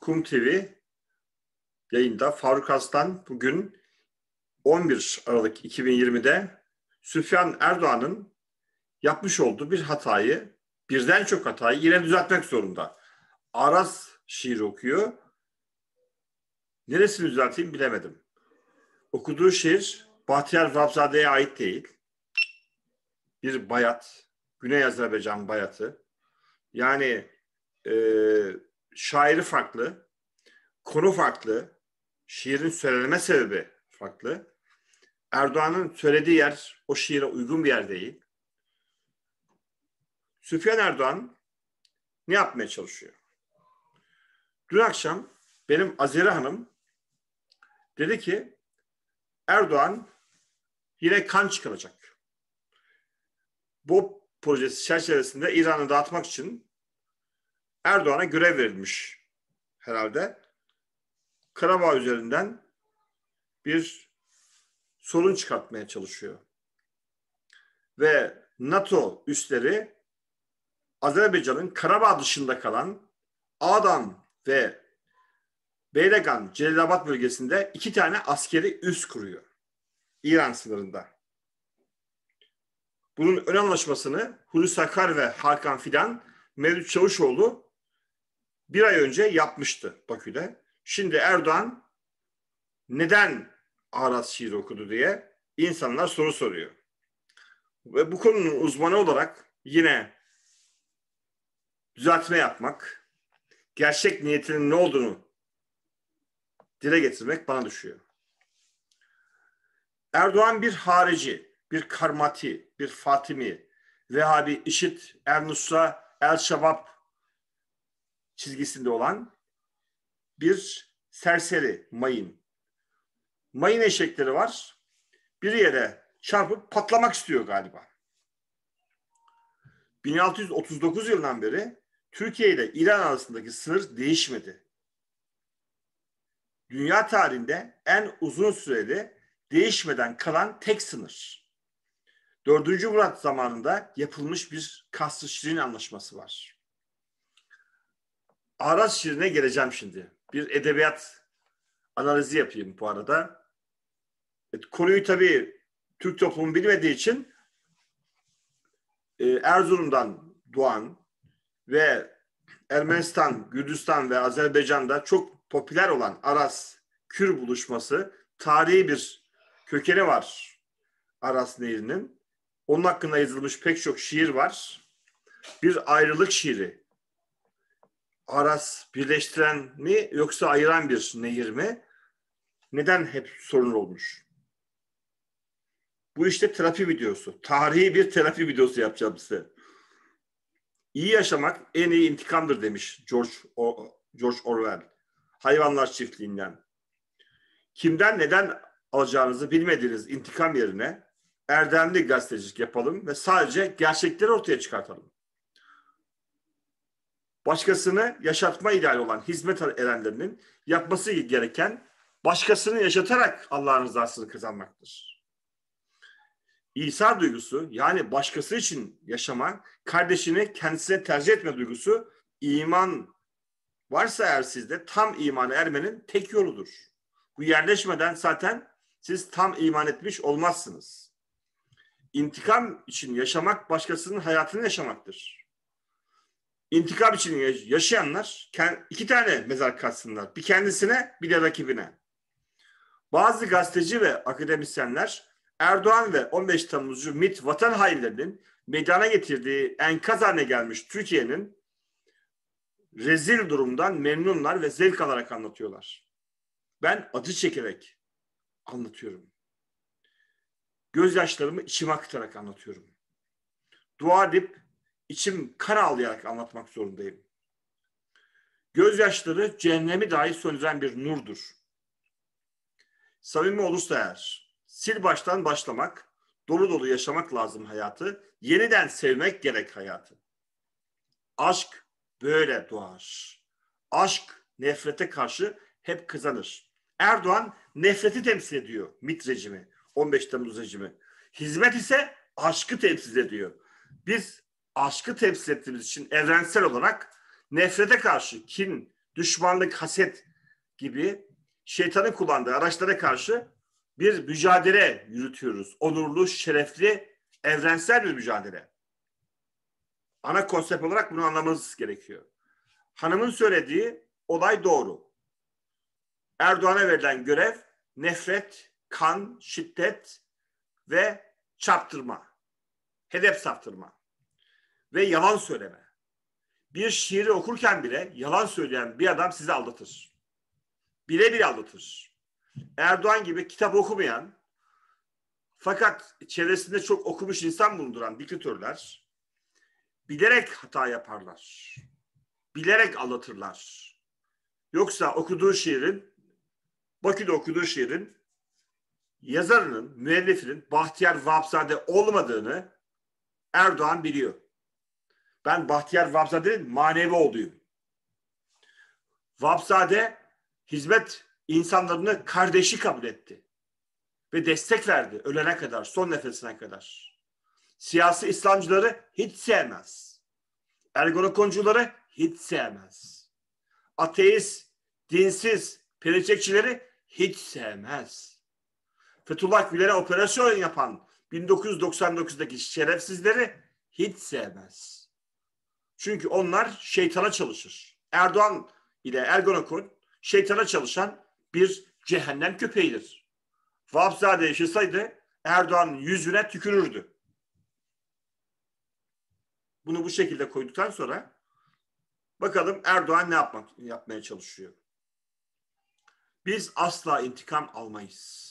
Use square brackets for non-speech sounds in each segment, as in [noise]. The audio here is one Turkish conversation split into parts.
Kum TV yayında Faruk Aslan bugün 11 Aralık 2020'de Süfyan Erdoğan'ın yapmış olduğu bir hatayı, birden çok hatayı yine düzeltmek zorunda. Aras şiir okuyor. Neresini düzelteyim bilemedim. Okuduğu şiir Bahtiyar Rabzade'ye ait değil. Bir bayat, Güney Azerbaycan bayatı. Yani e, şairi farklı, konu farklı, şiirin söylenme sebebi farklı. Erdoğan'ın söylediği yer o şiire uygun bir yer değil. Süfyan Erdoğan ne yapmaya çalışıyor? Dün akşam benim Azire Hanım dedi ki Erdoğan yine kan çıkaracak. Bu projesi çerçevesinde İran'ı dağıtmak için Erdoğan'a görev verilmiş herhalde. Karabağ üzerinden bir sorun çıkartmaya çalışıyor. Ve NATO üsleri Azerbaycan'ın Karabağ dışında kalan Adam ve Beylegan, Celilabad bölgesinde iki tane askeri üs kuruyor. İran sınırında. Bunun ön anlaşmasını Hulusi Akar ve Hakan Fidan Mevlüt Çavuşoğlu bir ay önce yapmıştı Bakü'de. Şimdi Erdoğan neden Aras şiir okudu diye insanlar soru soruyor. Ve bu konunun uzmanı olarak yine düzeltme yapmak, gerçek niyetinin ne olduğunu dile getirmek bana düşüyor. Erdoğan bir harici, bir karmati, bir Fatimi, Vehhabi, İşit, El Nusra, El Şabab çizgisinde olan bir serseri mayın. Mayın eşekleri var. Bir yere çarpıp patlamak istiyor galiba. 1639 yılından beri Türkiye ile İran arasındaki sınır değişmedi. Dünya tarihinde en uzun süreli değişmeden kalan tek sınır. 4. Murat zamanında yapılmış bir kasr anlaşması var. Aras şiirine geleceğim şimdi. Bir edebiyat analizi yapayım bu arada. Evet, konuyu tabii Türk toplumu bilmediği için e, Erzurum'dan doğan ve Ermenistan, Gürcistan ve Azerbaycan'da çok popüler olan Aras-Kür buluşması tarihi bir kökeni var Aras Nehri'nin. Onun hakkında yazılmış pek çok şiir var. Bir ayrılık şiiri aras birleştiren mi yoksa ayıran bir nehir mi? Neden hep sorun olmuş? Bu işte terapi videosu. Tarihi bir terapi videosu yapacağım size. İyi yaşamak en iyi intikamdır demiş George, George Orwell. Hayvanlar çiftliğinden. Kimden neden alacağınızı bilmediğiniz intikam yerine erdemli gazetecilik yapalım ve sadece gerçekleri ortaya çıkartalım başkasını yaşatma ideali olan hizmet erenlerinin yapması gereken başkasını yaşatarak Allah'ın rızasını kazanmaktır. İsa duygusu yani başkası için yaşama, kardeşini kendisine tercih etme duygusu iman varsa eğer sizde tam imana ermenin tek yoludur. Bu yerleşmeden zaten siz tam iman etmiş olmazsınız. İntikam için yaşamak başkasının hayatını yaşamaktır intikam için yaşayanlar iki tane mezar katsınlar. Bir kendisine bir de rakibine. Bazı gazeteci ve akademisyenler Erdoğan ve 15 Temmuzcu MIT vatan hainlerinin meydana getirdiği enkaz haline gelmiş Türkiye'nin rezil durumdan memnunlar ve zevk alarak anlatıyorlar. Ben acı çekerek anlatıyorum. Gözyaşlarımı içime aktarak anlatıyorum. Dua edip içim kan ağlayarak anlatmak zorundayım. Gözyaşları cehennemi dahi söndüren bir nurdur. Samimi olursa eğer, sil baştan başlamak, dolu dolu yaşamak lazım hayatı, yeniden sevmek gerek hayatı. Aşk böyle doğar. Aşk nefrete karşı hep kazanır. Erdoğan nefreti temsil ediyor MIT rejimi, 15 Temmuz rejimi. Hizmet ise aşkı temsil ediyor. Biz aşkı temsil ettiğimiz için evrensel olarak nefrete karşı kin, düşmanlık, haset gibi şeytanın kullandığı araçlara karşı bir mücadele yürütüyoruz. Onurlu, şerefli, evrensel bir mücadele. Ana konsept olarak bunu anlamamız gerekiyor. Hanımın söylediği olay doğru. Erdoğan'a verilen görev nefret, kan, şiddet ve çarptırma. Hedef saptırma ve yalan söyleme. Bir şiiri okurken bile yalan söyleyen bir adam sizi aldatır. bir aldatır. Erdoğan gibi kitap okumayan fakat çevresinde çok okumuş insan bulunduran diktatörler bilerek hata yaparlar. Bilerek aldatırlar. Yoksa okuduğu şiirin, Bakü'de okuduğu şiirin yazarının, müellifinin Bahtiyar Vahapzade olmadığını Erdoğan biliyor ben Bahtiyar Vapzade'nin manevi oğluyum. Vapzade hizmet insanlarını kardeşi kabul etti ve destek verdi ölene kadar, son nefesine kadar. Siyasi İslamcıları hiç sevmez. Ergonokoncuları hiç sevmez. Ateist, dinsiz, pelecekçileri hiç sevmez. Fethullah Gülen'e operasyon yapan 1999'daki şerefsizleri hiç sevmez. Çünkü onlar şeytana çalışır. Erdoğan ile Ergonokun şeytana çalışan bir cehennem köpeğidir. Vahapzade yaşasaydı Erdoğan yüzüne tükürürdü. Bunu bu şekilde koyduktan sonra bakalım Erdoğan ne yapmak, yapmaya çalışıyor. Biz asla intikam almayız.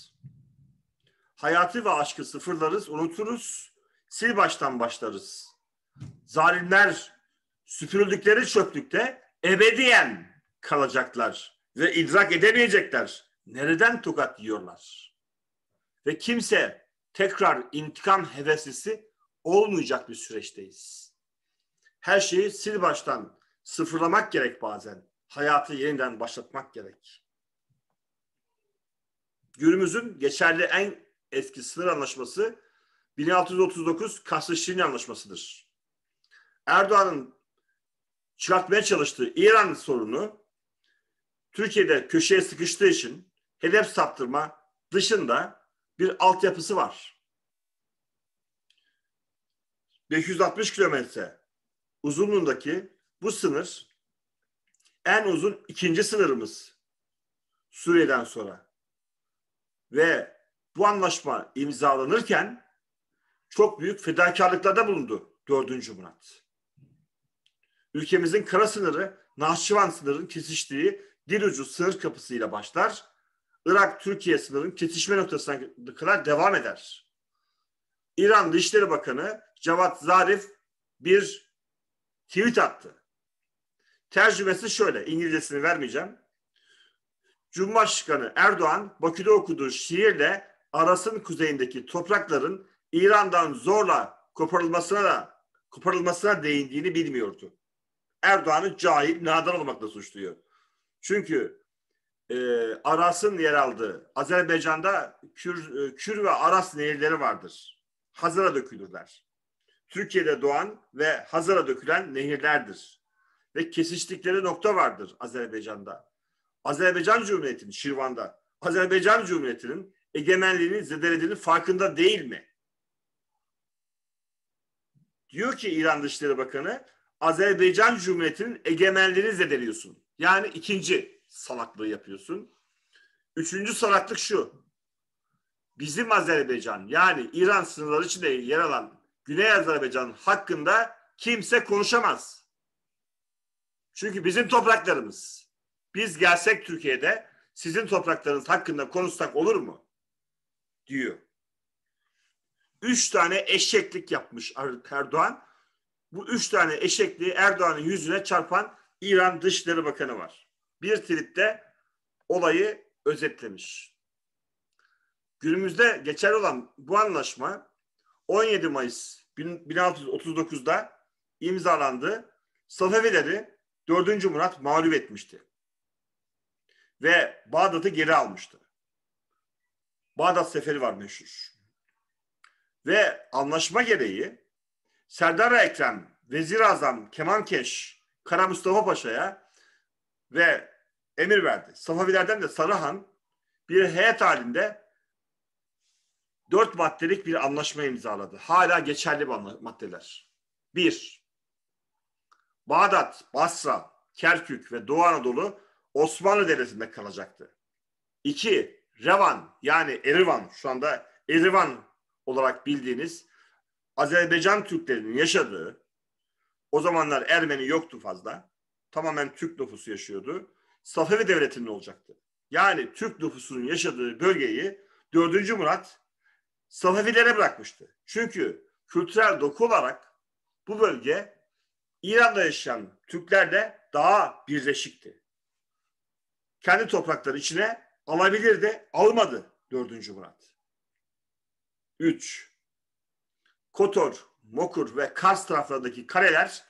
Hayatı ve aşkı sıfırlarız, unuturuz, sil baştan başlarız. Zalimler süpürüldükleri çöplükte ebediyen kalacaklar ve idrak edemeyecekler. Nereden tokat yiyorlar? Ve kimse tekrar intikam heveslisi olmayacak bir süreçteyiz. Her şeyi sil baştan sıfırlamak gerek bazen. Hayatı yeniden başlatmak gerek. Günümüzün geçerli en eski sınır anlaşması 1639 Kasr-Şirin Anlaşması'dır. Erdoğan'ın çıkartmaya çalıştığı İran sorunu Türkiye'de köşeye sıkıştığı için hedef saptırma dışında bir altyapısı var. 560 kilometre uzunluğundaki bu sınır en uzun ikinci sınırımız Suriye'den sonra. Ve bu anlaşma imzalanırken çok büyük fedakarlıklarda bulundu 4. Murat. Ülkemizin kara sınırı Nahçıvan sınırının kesiştiği bir ucu sınır kapısıyla başlar. Irak-Türkiye sınırının kesişme noktasına kadar devam eder. İran Dışişleri Bakanı Cevat Zarif bir tweet attı. Tercümesi şöyle, İngilizcesini vermeyeceğim. Cumhurbaşkanı Erdoğan Bakü'de okuduğu şiirle Aras'ın kuzeyindeki toprakların İran'dan zorla koparılmasına da koparılmasına değindiğini bilmiyordu. Erdoğan'ı cahil, nadir olmakla suçluyor. Çünkü e, Aras'ın yer aldığı Azerbaycan'da Kür, e, Kür ve Aras nehirleri vardır. Hazara dökülürler. Türkiye'de doğan ve Hazara dökülen nehirlerdir. Ve kesiştikleri nokta vardır Azerbaycan'da. Azerbaycan Cumhuriyeti'nin Şirvan'da. Azerbaycan Cumhuriyeti'nin egemenliğini zedelediğinin farkında değil mi? Diyor ki İran Dışişleri Bakanı Azerbaycan Cumhuriyeti'nin egemenliğini zedeliyorsun. Yani ikinci salaklığı yapıyorsun. Üçüncü salaklık şu. Bizim Azerbaycan yani İran sınırları içinde yer alan Güney Azerbaycan hakkında kimse konuşamaz. Çünkü bizim topraklarımız. Biz gelsek Türkiye'de sizin topraklarınız hakkında konuşsak olur mu? Diyor. Üç tane eşeklik yapmış er- Erdoğan bu üç tane eşekliği Erdoğan'ın yüzüne çarpan İran Dışişleri Bakanı var. Bir tweette olayı özetlemiş. Günümüzde geçerli olan bu anlaşma 17 Mayıs 1639'da imzalandı. Safevileri 4. Murat mağlup etmişti. Ve Bağdat'ı geri almıştı. Bağdat Seferi var meşhur. Ve anlaşma gereği Serdar Ekrem, Vezir Azam, Kemankeş, Kara Mustafa Paşa'ya ve emir verdi. Safavilerden de Sarıhan bir heyet halinde dört maddelik bir anlaşma imzaladı. Hala geçerli maddeler. Bir, Bağdat, Basra, Kerkük ve Doğu Anadolu Osmanlı Devleti'nde kalacaktı. İki, Revan yani Erivan şu anda Erivan olarak bildiğiniz Azerbaycan Türklerinin yaşadığı o zamanlar Ermeni yoktu fazla. Tamamen Türk nüfusu yaşıyordu. Safevi Devleti'nin olacaktı. Yani Türk nüfusunun yaşadığı bölgeyi 4. Murat Safevilere bırakmıştı. Çünkü kültürel doku olarak bu bölge İran'da yaşayan Türkler daha birleşikti. Kendi toprakları içine alabilirdi, almadı 4. Murat. 3. Kotor, Mokur ve Kars taraflarındaki kareler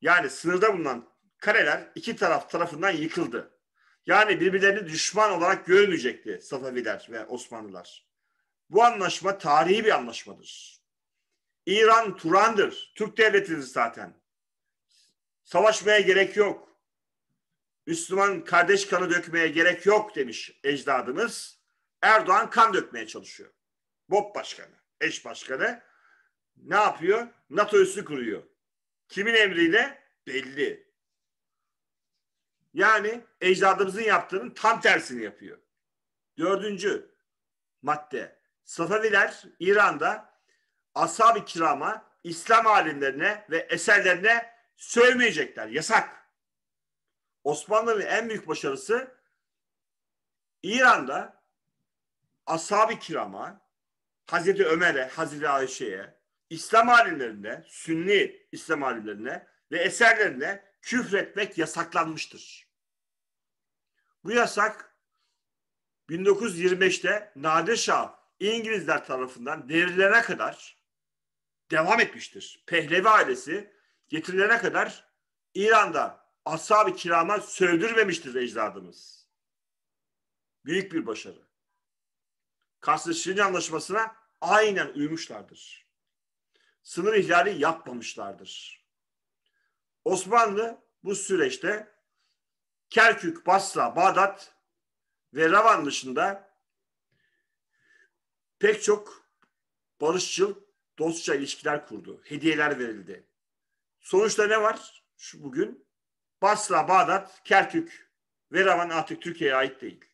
yani sınırda bulunan kareler iki taraf tarafından yıkıldı. Yani birbirlerini düşman olarak görmeyecekti Safaviler ve Osmanlılar. Bu anlaşma tarihi bir anlaşmadır. İran Turan'dır. Türk devletidir zaten. Savaşmaya gerek yok. Müslüman kardeş kanı dökmeye gerek yok demiş ecdadımız. Erdoğan kan dökmeye çalışıyor. BOP başkanı, eş başkanı ne yapıyor? NATO üssü kuruyor. Kimin emriyle? Belli. Yani ecdadımızın yaptığının tam tersini yapıyor. Dördüncü madde. Safaviler İran'da ashab-ı kirama, İslam alimlerine ve eserlerine söylemeyecekler. Yasak. Osmanlı'nın en büyük başarısı İran'da ashab-ı kirama, Hazreti Ömer'e, Hazreti Ayşe'ye, İslam alimlerine, Sünni İslam alimlerine ve eserlerine küfretmek yasaklanmıştır. Bu yasak 1925'te Nadir Şah İngilizler tarafından devrilene kadar devam etmiştir. Pehlevi ailesi getirilene kadar İran'da ashab-ı kirama sövdürmemiştir ecdadımız. Büyük bir başarı. Kars-ı Şirin Anlaşması'na aynen uymuşlardır sınır ihlali yapmamışlardır. Osmanlı bu süreçte Kerkük, Basra, Bağdat ve Ravan dışında pek çok barışçıl dostça ilişkiler kurdu. Hediyeler verildi. Sonuçta ne var? Şu bugün Basra, Bağdat, Kerkük ve Ravan artık Türkiye'ye ait değil.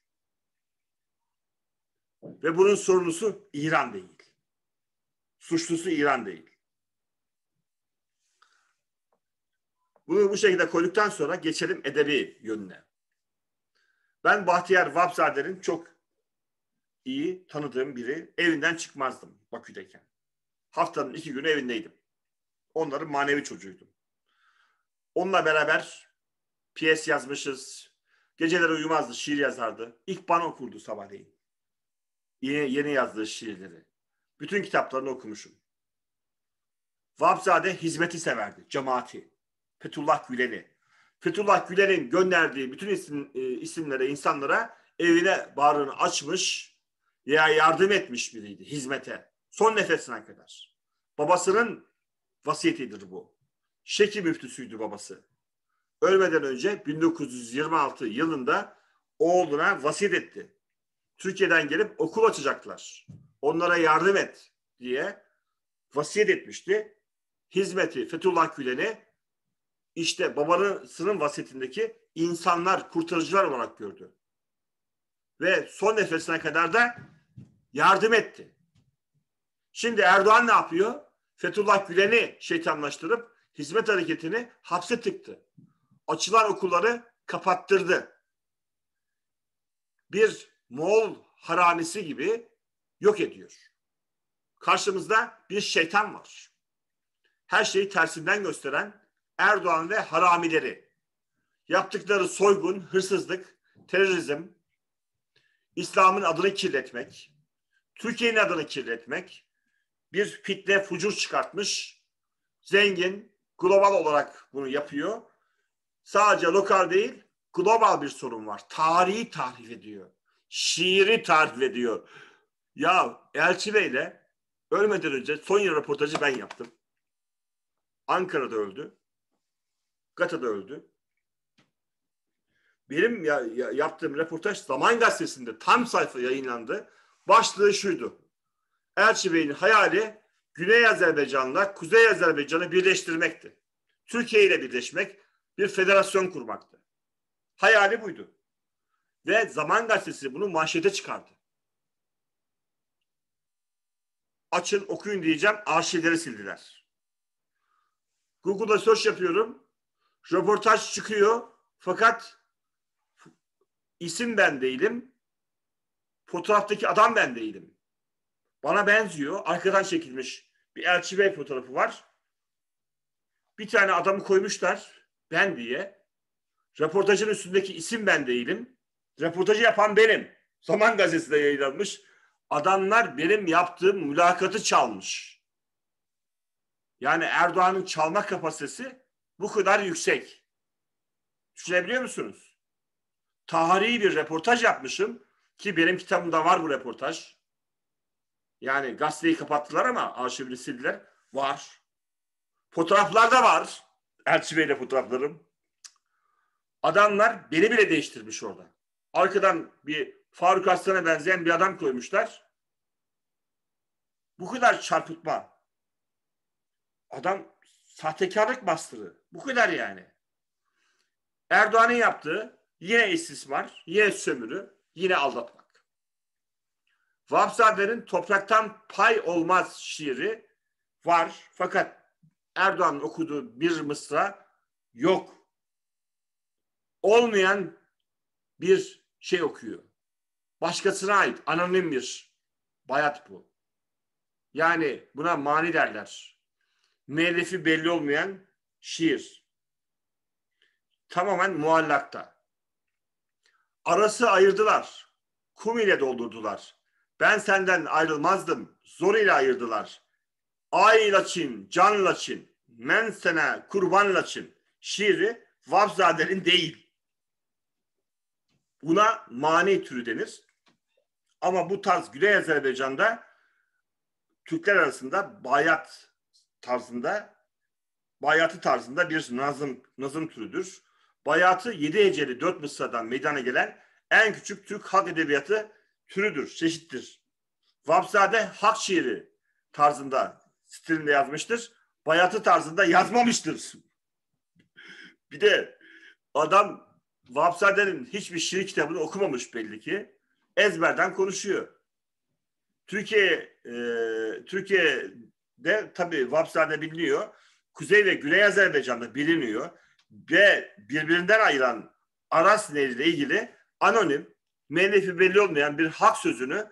Ve bunun sorumlusu İran değil. Suçlusu İran değil. Bunu bu şekilde koyduktan sonra geçelim edebi yönüne. Ben Bahtiyar Vapzader'in çok iyi tanıdığım biri. Evinden çıkmazdım Bakü'deyken. Haftanın iki günü evindeydim. Onların manevi çocuğuydum. Onunla beraber piyes yazmışız. Geceleri uyumazdı, şiir yazardı. İlk bana okurdu sabahleyin. Yeni, yeni yazdığı şiirleri. Bütün kitaplarını okumuşum. Vapzade hizmeti severdi, cemaati. Fethullah Gülen'i. Fethullah Gülen'in gönderdiği bütün isim, e, isimlere, insanlara evine bağrını açmış veya yardım etmiş biriydi hizmete. Son nefesine kadar. Babasının vasiyetidir bu. Şeki müftüsüydü babası. Ölmeden önce 1926 yılında oğluna vasiyet etti. Türkiye'den gelip okul açacaklar. Onlara yardım et diye vasiyet etmişti. Hizmeti Fethullah Gülen'i işte babasının vasiyetindeki insanlar kurtarıcılar olarak gördü. Ve son nefesine kadar da yardım etti. Şimdi Erdoğan ne yapıyor? Fethullah Gülen'i şeytanlaştırıp hizmet hareketini hapse tıktı. Açılan okulları kapattırdı. Bir Moğol haramisi gibi yok ediyor. Karşımızda bir şeytan var. Her şeyi tersinden gösteren Erdoğan ve haramileri yaptıkları soygun, hırsızlık, terörizm, İslam'ın adını kirletmek, Türkiye'nin adını kirletmek bir fitne fucur çıkartmış. Zengin global olarak bunu yapıyor. Sadece lokal değil, global bir sorun var. Tarihi tahrif ediyor. Şiiri tahrif ediyor. Ya Elçi Bey'le ölmeden önce son yıl röportajı ben yaptım. Ankara'da öldü. Gata da öldü. Benim ya, ya, yaptığım röportaj Zaman Gazetesi'nde tam sayfa yayınlandı. Başlığı şuydu. Elçi Bey'in hayali Güney Azerbaycan'la Kuzey Azerbaycan'ı birleştirmekti. Türkiye ile birleşmek, bir federasyon kurmaktı. Hayali buydu. Ve Zaman Gazetesi bunu manşete çıkardı. Açın okuyun diyeceğim arşivleri sildiler. Google'da search yapıyorum. Röportaj çıkıyor fakat isim ben değilim. Fotoğraftaki adam ben değilim. Bana benziyor. Arkadan çekilmiş bir Elçi Bey fotoğrafı var. Bir tane adamı koymuşlar ben diye. Röportajın üstündeki isim ben değilim. Röportajı yapan benim. Zaman gazetesinde yayınlanmış. Adamlar benim yaptığım mülakatı çalmış. Yani Erdoğan'ın çalma kapasitesi bu kadar yüksek. Düşünebiliyor musunuz? Tarihi bir reportaj yapmışım ki benim kitabımda var bu reportaj. Yani gazeteyi kapattılar ama arşivini sildiler. Var. Fotoğraflar da var. Elçi Bey'le fotoğraflarım. Adamlar beni bile değiştirmiş orada. Arkadan bir Faruk Aslan'a benzeyen bir adam koymuşlar. Bu kadar çarpıtma. Adam Sahtekarlık bastırı. Bu kadar yani. Erdoğan'ın yaptığı yine istismar, yine sömürü, yine aldatmak. Vapzade'nin Topraktan Pay Olmaz şiiri var fakat Erdoğan okuduğu bir mısra yok. Olmayan bir şey okuyor. Başkasına ait anonim bir bayat bu. Yani buna mani derler müellifi belli olmayan şiir. Tamamen muallakta. Arası ayırdılar. Kum ile doldurdular. Ben senden ayrılmazdım. Zor ile ayırdılar. Ay laçin, can laçin, men sene kurban laçin şiiri Vabzade'nin değil. Buna mani türü denir. Ama bu tarz Güney Azerbaycan'da Türkler arasında bayat tarzında bayatı tarzında bir nazım, nazım türüdür. Bayatı yedi heceli dört mısradan meydana gelen en küçük Türk halk edebiyatı türüdür, çeşittir. Vapsade hak şiiri tarzında stilinde yazmıştır. Bayatı tarzında yazmamıştır. [laughs] bir de adam Vapsade'nin hiçbir şiir kitabını okumamış belli ki. Ezberden konuşuyor. Türkiye e, Türkiye de tabii Vapsa'da biliniyor. Kuzey ve Güney Azerbaycan'da biliniyor. Ve birbirinden ayıran Aras Nehri ile ilgili anonim, meynefi belli olmayan bir hak sözünü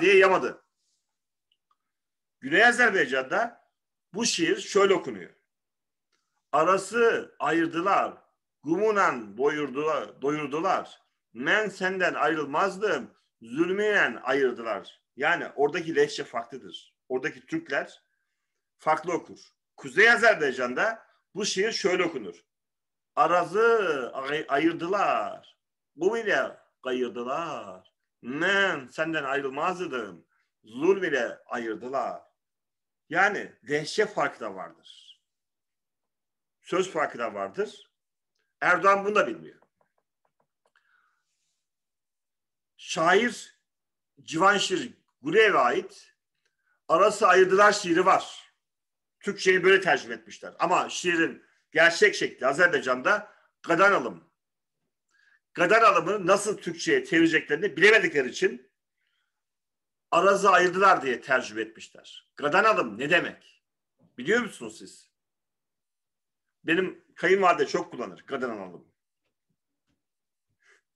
diye yamadı. Güney Azerbaycan'da bu şiir şöyle okunuyor. Arası ayırdılar, gumunan doyurdular, doyurdular. Men senden ayrılmazdım, zulmiyen ayırdılar. Yani oradaki lehçe farklıdır oradaki Türkler farklı okur. Kuzey Azerbaycan'da bu şiir şöyle okunur. Arazı ayırdılar. Bu bile ayırdılar. Nen senden ayrılmazdım. zul bile ayırdılar. Yani lehçe farkı da vardır. Söz farkı da vardır. Erdoğan bunu da bilmiyor. Şair Civanşir Gurev'e ait arası ayırdılar şiiri var. Türkçeyi böyle tercüme etmişler. Ama şiirin gerçek şekli Azerbaycan'da gadan alım. Gadan alımını nasıl Türkçe'ye çevireceklerini bilemedikleri için arazı ayırdılar diye tercüme etmişler. Gadan alım ne demek? Biliyor musunuz siz? Benim kayınvalide çok kullanır gadan alım.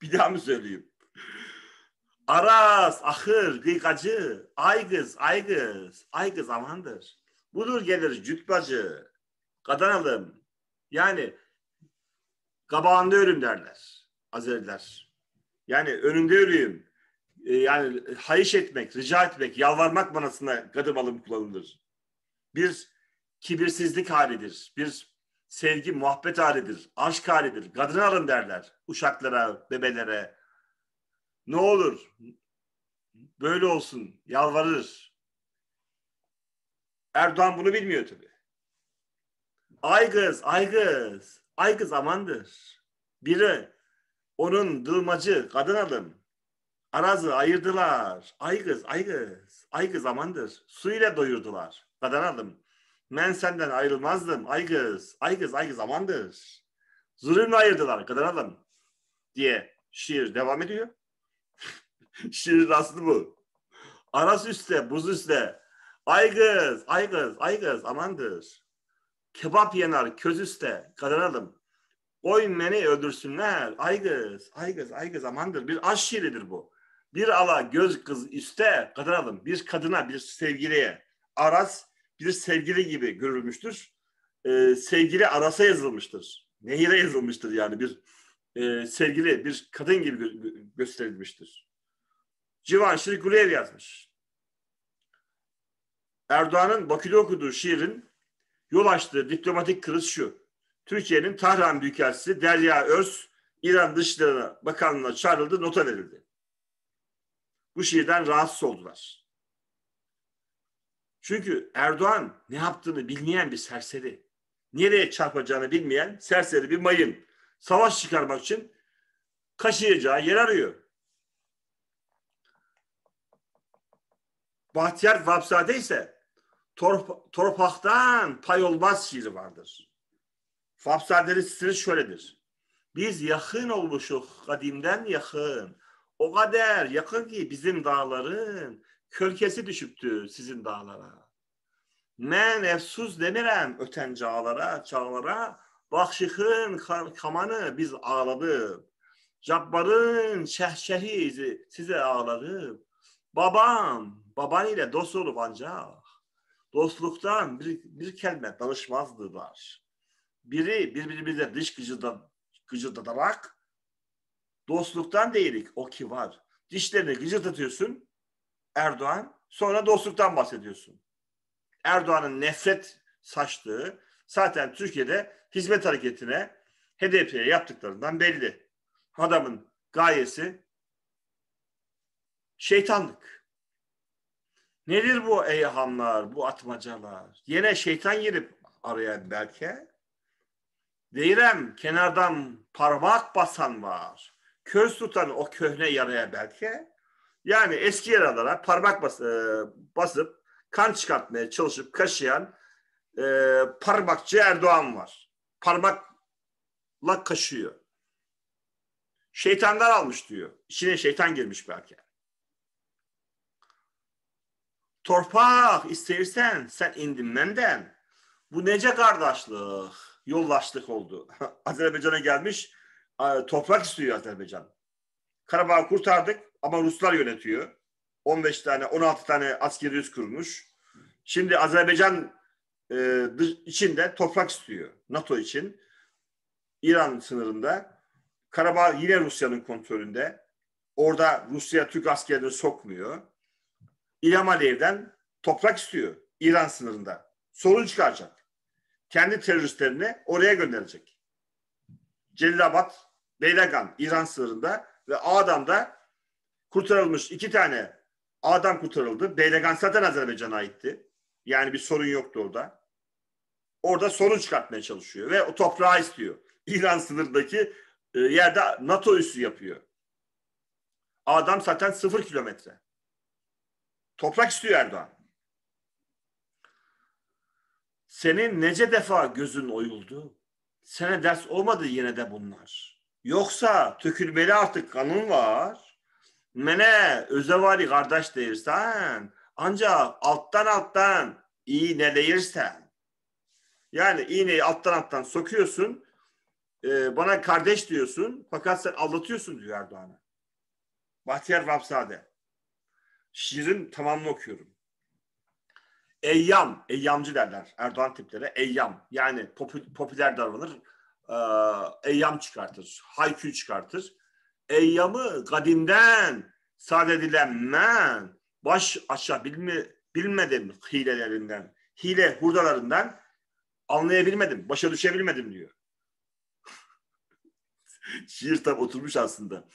Bir daha mı söyleyeyim? Aras, ahır, gıykacı, aygız, aygız, aygız amandır. Budur gelir cütbacı, kadanalım. Yani kabağında ölüm derler Azeriler. Yani önünde ölüyüm. Ee, yani hayış etmek, rica etmek, yalvarmak manasında gadım alım kullanılır. Bir kibirsizlik halidir, bir sevgi, muhabbet halidir, aşk halidir. Kadın alın derler uşaklara, bebelere, ne olur böyle olsun yalvarır. Erdoğan bunu bilmiyor tabii. Aygız, aygız, aygız amandır. Biri onun dılmacı kadın alım. Arazı ayırdılar. Aygız, aygız, aygız amandır. Su ile doyurdular. Kadın alım. Ben senden ayrılmazdım. Aygız, aygız, aygız amandır zulümle ayırdılar kadın adam diye şiir devam ediyor. [laughs] Şiirin aslı bu. Aras üstte, buz üstte. Ay kız, ay kız, ay kız amandır. Kebap yener köz üstte. Kadınalım. Koyun beni öldürsünler. Ay kız, ay kız, ay kız amandır. Bir aşk şiiridir bu. Bir ala göz kız üste kadınalım. Bir kadına, bir sevgiliye. Aras bir sevgili gibi görülmüştür. Ee, sevgili Aras'a yazılmıştır. Nehire yazılmıştır yani bir e, sevgili bir kadın gibi gö gösterilmiştir. Civan Şirkuleyev yazmış. Erdoğan'ın Bakü'de okuduğu şiirin yol açtığı diplomatik kriz şu. Türkiye'nin Tahran Büyükelçisi Derya Öz, İran Dışişleri Bakanlığı'na çağrıldı, nota verildi. Bu şiirden rahatsız oldular. Çünkü Erdoğan ne yaptığını bilmeyen bir serseri. Nereye çarpacağını bilmeyen serseri bir mayın. Savaş çıkarmak için kaşıyacağı yer arıyor. Bahtiyar Vapzade ise Torp torpaktan pay olmaz şiiri vardır. Vapzade'nin stili şöyledir. Biz yakın olmuşuk kadimden yakın. O kadar yakın ki bizim dağların kölkesi düşüptü sizin dağlara. Men efsuz demirem öten çağlara, çağlara. Bakşıkın kamanı biz ağladık. Cabbarın şehşehi size ağladık. Babam babanıyla dost olup ancak dostluktan bir, bir kelime danışmazdılar. Biri birbirimize dış gıcırda, gıcırdatarak dostluktan değilik o ki var. Dişlerini gıcırdatıyorsun Erdoğan sonra dostluktan bahsediyorsun. Erdoğan'ın nefret saçtığı zaten Türkiye'de hizmet hareketine HDP'ye yaptıklarından belli. Adamın gayesi şeytanlık. Nedir bu eyhamlar, bu atmacalar? Yine şeytan girip araya belki. Deyrem kenardan parmak basan var. Köz tutan o köhne yaraya belki. Yani eski yaralara parmak bas, e, basıp kan çıkartmaya çalışıp kaşıyan e, parmakçı Erdoğan var. Parmakla kaşıyor. Şeytanlar almış diyor. İçine şeytan girmiş belki. Torpaq istəyirsən sən indin məndən. Bu necə qardaşlıq, yoldaşlıq oldu? [laughs] Azərbaycana gəlmiş toprak istiyor Azərbaycan. Karabağ'ı kurtardık ama Ruslar yönetiyor. 15 tane, 16 tane askeri üs kurmuş. Şimdi Azerbaycan e, içinde toprak istiyor. NATO için. İran sınırında. Karabağ yine Rusya'nın kontrolünde. Orada Rusya Türk askerini sokmuyor. İlham Aliyev'den toprak istiyor İran sınırında. Sorun çıkaracak. Kendi teröristlerini oraya gönderecek. Celilabad, Beylagan, İran sınırında ve Ağdam'da kurtarılmış iki tane Adam kurtarıldı. Beylagan zaten Azerbaycan'a aitti. Yani bir sorun yoktu orada. Orada sorun çıkartmaya çalışıyor ve o toprağı istiyor. İran sınırındaki e, yerde NATO üssü yapıyor. Adam zaten sıfır kilometre. Toprak istiyor Erdoğan. Senin nece defa gözün oyuldu? Sene ders olmadı yine de bunlar. Yoksa tökülmeli artık kanın var. Mene özevari kardeş değilsen. ancak alttan alttan iğne iğneleyirsen. Yani iğneyi alttan alttan sokuyorsun. E, bana kardeş diyorsun fakat sen aldatıyorsun diyor Erdoğan'a. Bahtiyar Vapsade şiirin tamamını okuyorum. Eyyam, eyyamcı derler Erdoğan tiplere. Eyyam yani popüler davranır. E, eyyam çıkartır, haykü çıkartır. Eyyamı kadimden sadedilenmen, baş aşağı bilmi, bilmedim hilelerinden, hile hurdalarından anlayabilmedim, başa düşebilmedim diyor. [laughs] Şiir tam oturmuş aslında.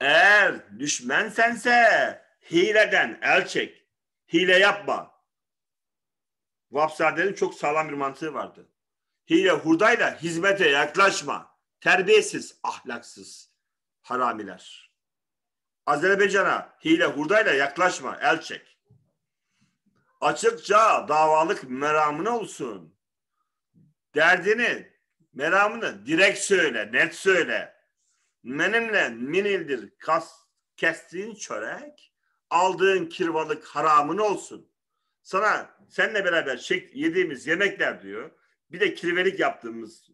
Eğer düşmen sense Hileden el çek. Hile yapma. Vapsade'nin çok sağlam bir mantığı vardı. Hile hurdayla hizmete yaklaşma. Terbiyesiz, ahlaksız haramiler. Azerbaycan'a hile hurdayla yaklaşma, el çek. Açıkça davalık meramına olsun. Derdini, meramını direkt söyle, net söyle. Benimle minildir kas, kestiğin çörek aldığın kirvalık haramın olsun. Sana seninle beraber şek, yediğimiz yemekler diyor. Bir de kirvelik yaptığımız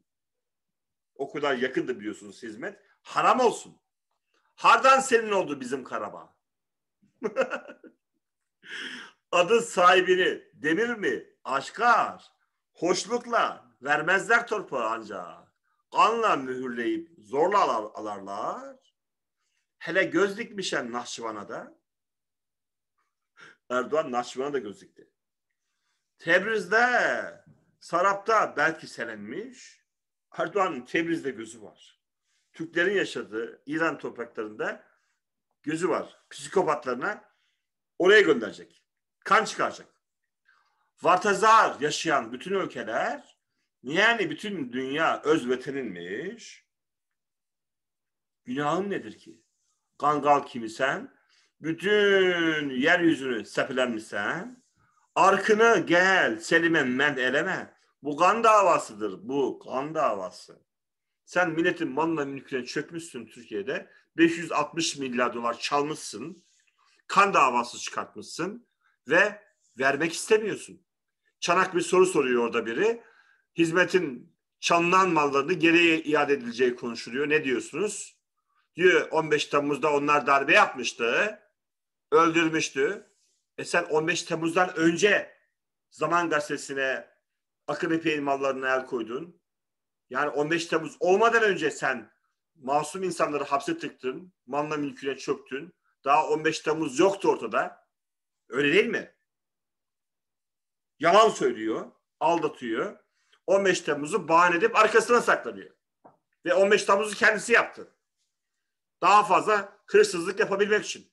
o kadar yakındı biliyorsunuz hizmet. Haram olsun. Hardan senin oldu bizim Karabağ. [laughs] Adı sahibini demir mi? Aşka ağır. Hoşlukla vermezler torpağı ancak. Kanla mühürleyip zorla alarlar. Hele göz dikmişen Nahçıvan'a da Erdoğan Nahçıvan'a da gözüktü. Tebriz'de, Sarap'ta belki selenmiş. Erdoğan'ın Tebriz'de gözü var. Türklerin yaşadığı İran topraklarında gözü var. Psikopatlarına oraya gönderecek. Kan çıkaracak. Vartazar yaşayan bütün ülkeler yani bütün dünya öz veteninmiş. Günahın nedir ki? Kangal kimi sen, bütün yeryüzünü sepilenmişsen arkını gel Selim'e men eleme. Bu kan davasıdır. Bu kan davası. Sen milletin malına mülküne çökmüşsün Türkiye'de. 560 milyar dolar çalmışsın. Kan davası çıkartmışsın ve vermek istemiyorsun. Çanak bir soru soruyor orada biri. Hizmetin çalınan mallarını geriye iade edileceği konuşuluyor. Ne diyorsunuz? Diyor 15 Temmuz'da onlar darbe yapmıştı öldürmüştü. E sen 15 Temmuz'dan önce Zaman Gazetesi'ne akıl ipeğin mallarına el koydun. Yani 15 Temmuz olmadan önce sen masum insanları hapse tıktın, manla mülküne çöktün. Daha 15 Temmuz yoktu ortada. Öyle değil mi? Yalan söylüyor, aldatıyor. 15 Temmuz'u bahane edip arkasına saklanıyor. Ve 15 Temmuz'u kendisi yaptı. Daha fazla hırsızlık yapabilmek için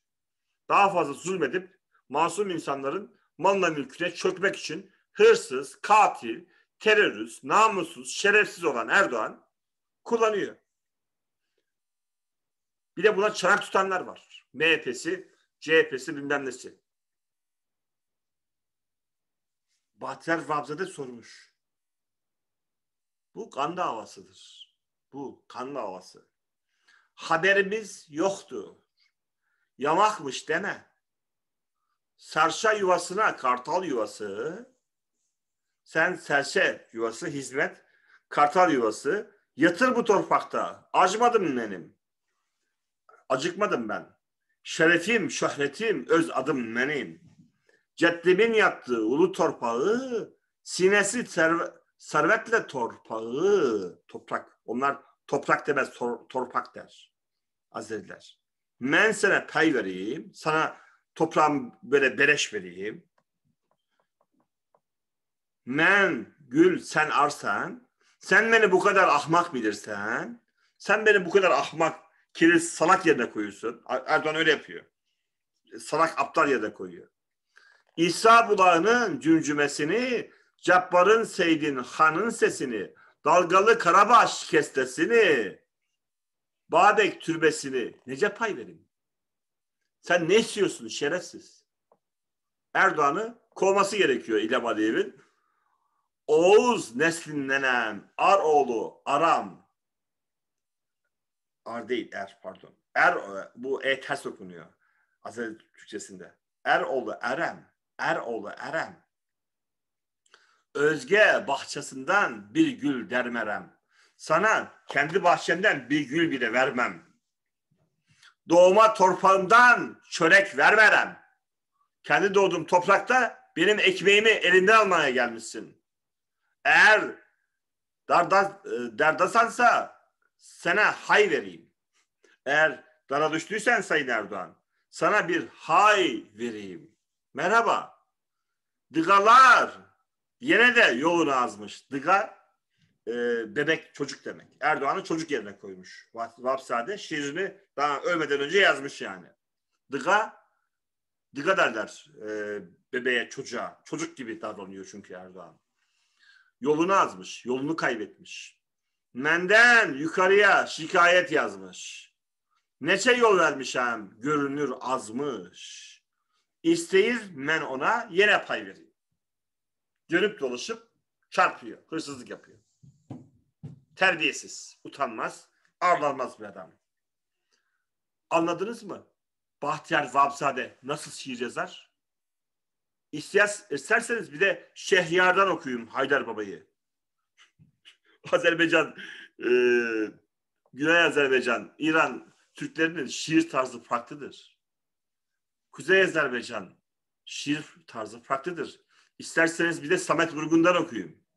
daha fazla zulmedip masum insanların malına mülküne çökmek için hırsız, katil, terörist, namussuz, şerefsiz olan Erdoğan kullanıyor. Bir de buna çanak tutanlar var. MHP'si, CHP'si bilmem nesi. Bahtiyar Rabzade sormuş. Bu kan davasıdır. Bu kan davası. Haberimiz yoktu yamakmış deme. Serçe yuvasına kartal yuvası, sen serçe yuvası hizmet, kartal yuvası, yatır bu torpakta, acmadım benim. Acıkmadım ben. Şerefim, şöhretim, öz adım benim. Ceddimin yattığı ulu torpağı, sinesi servetle torpağı, toprak. Onlar toprak demez, tor, torpak der. Azeriler ben sana pay vereyim, sana toprağım böyle bereş vereyim. Ben gül sen arsan, sen beni bu kadar ahmak bilirsen, sen beni bu kadar ahmak, kirli salak yerine koyuyorsun. Erdoğan öyle yapıyor. Salak aptal yerine koyuyor. İsa bulağının cümcümesini, Cabbar'ın Seyd'in hanın sesini, dalgalı Karabaş kestesini, Babek türbesini nece pay verin? Sen ne istiyorsun şerefsiz? Erdoğan'ı kovması gerekiyor İlham Aliyev'in. Oğuz neslinlenen oğlu Aram Ar değil Er pardon. Er bu E ters okunuyor. Azeri Türkçesinde. Er Eroğlu Erem. Er oğlu Erem. Özge bahçesinden bir gül dermerem. Sana kendi bahçenden bir gül bile vermem. Doğma torpağımdan çörek vermem. Kendi doğduğum toprakta benim ekmeğimi elinden almaya gelmişsin. Eğer darda, e, derdasansa sana hay vereyim. Eğer dara düştüysen Sayın Erdoğan sana bir hay vereyim. Merhaba. Dıgalar yine de yolunu azmış. Dıga e, bebek çocuk demek. Erdoğan'ı çocuk yerine koymuş. Vapsade şiirini daha ölmeden önce yazmış yani. Dıga, dıga derler e, bebeğe, çocuğa. Çocuk gibi davranıyor çünkü Erdoğan. Yolunu azmış, yolunu kaybetmiş. Menden yukarıya şikayet yazmış. Neçe yol vermiş hem görünür azmış. İsteyiz men ona yere pay vereyim. Dönüp dolaşıp çarpıyor, hırsızlık yapıyor. Terbiyesiz, utanmaz, ağırlanmaz bir adam. Anladınız mı? Bahtiyar Vabzade nasıl şiir yazar? İstiyas, isterseniz bir de Şehriyar'dan okuyayım Haydar Baba'yı. [laughs] Azerbaycan, e, Güney Azerbaycan, İran Türklerinin şiir tarzı farklıdır. Kuzey Azerbaycan şiir tarzı farklıdır. İsterseniz bir de Samet Vurgun'dan okuyayım.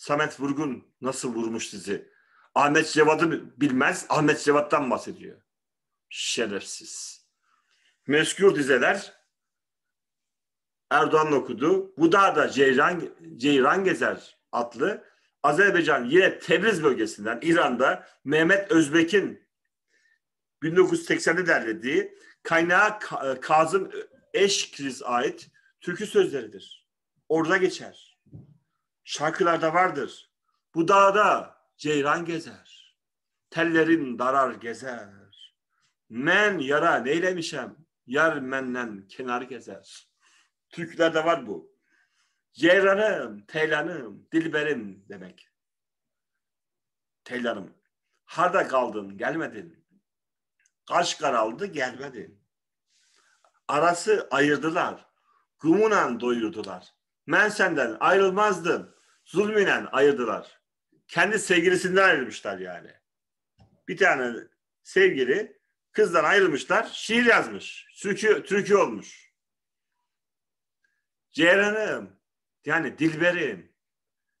Samet Vurgun nasıl vurmuş sizi? Ahmet Cevat'ı bilmez, Ahmet Cevat'tan bahsediyor. Şerefsiz. Meskür dizeler Erdoğan okudu. Bu dağda Ceyran, Ceyran Gezer adlı Azerbaycan yine Tebriz bölgesinden İran'da Mehmet Özbek'in 1980'de derlediği kaynağı Kazım Eşkriz'e ait türkü sözleridir. Orada geçer şarkılarda vardır. Bu dağda ceyran gezer. Tellerin darar gezer. Men yara neylemişem. Yar menden kenar gezer. Türkülerde var bu. Ceyranım, teylanım, dilberim demek. Teylanım. Harda kaldın, gelmedin. Kaş karaldı, gelmedin. Arası ayırdılar. kumunan doyurdular. Men senden ayrılmazdım zulminen ayırdılar. Kendi sevgilisinden ayrılmışlar yani. Bir tane sevgili kızdan ayrılmışlar. Şiir yazmış. Türkü, türkü olmuş. Ceyran'ım, yani Dilber'im,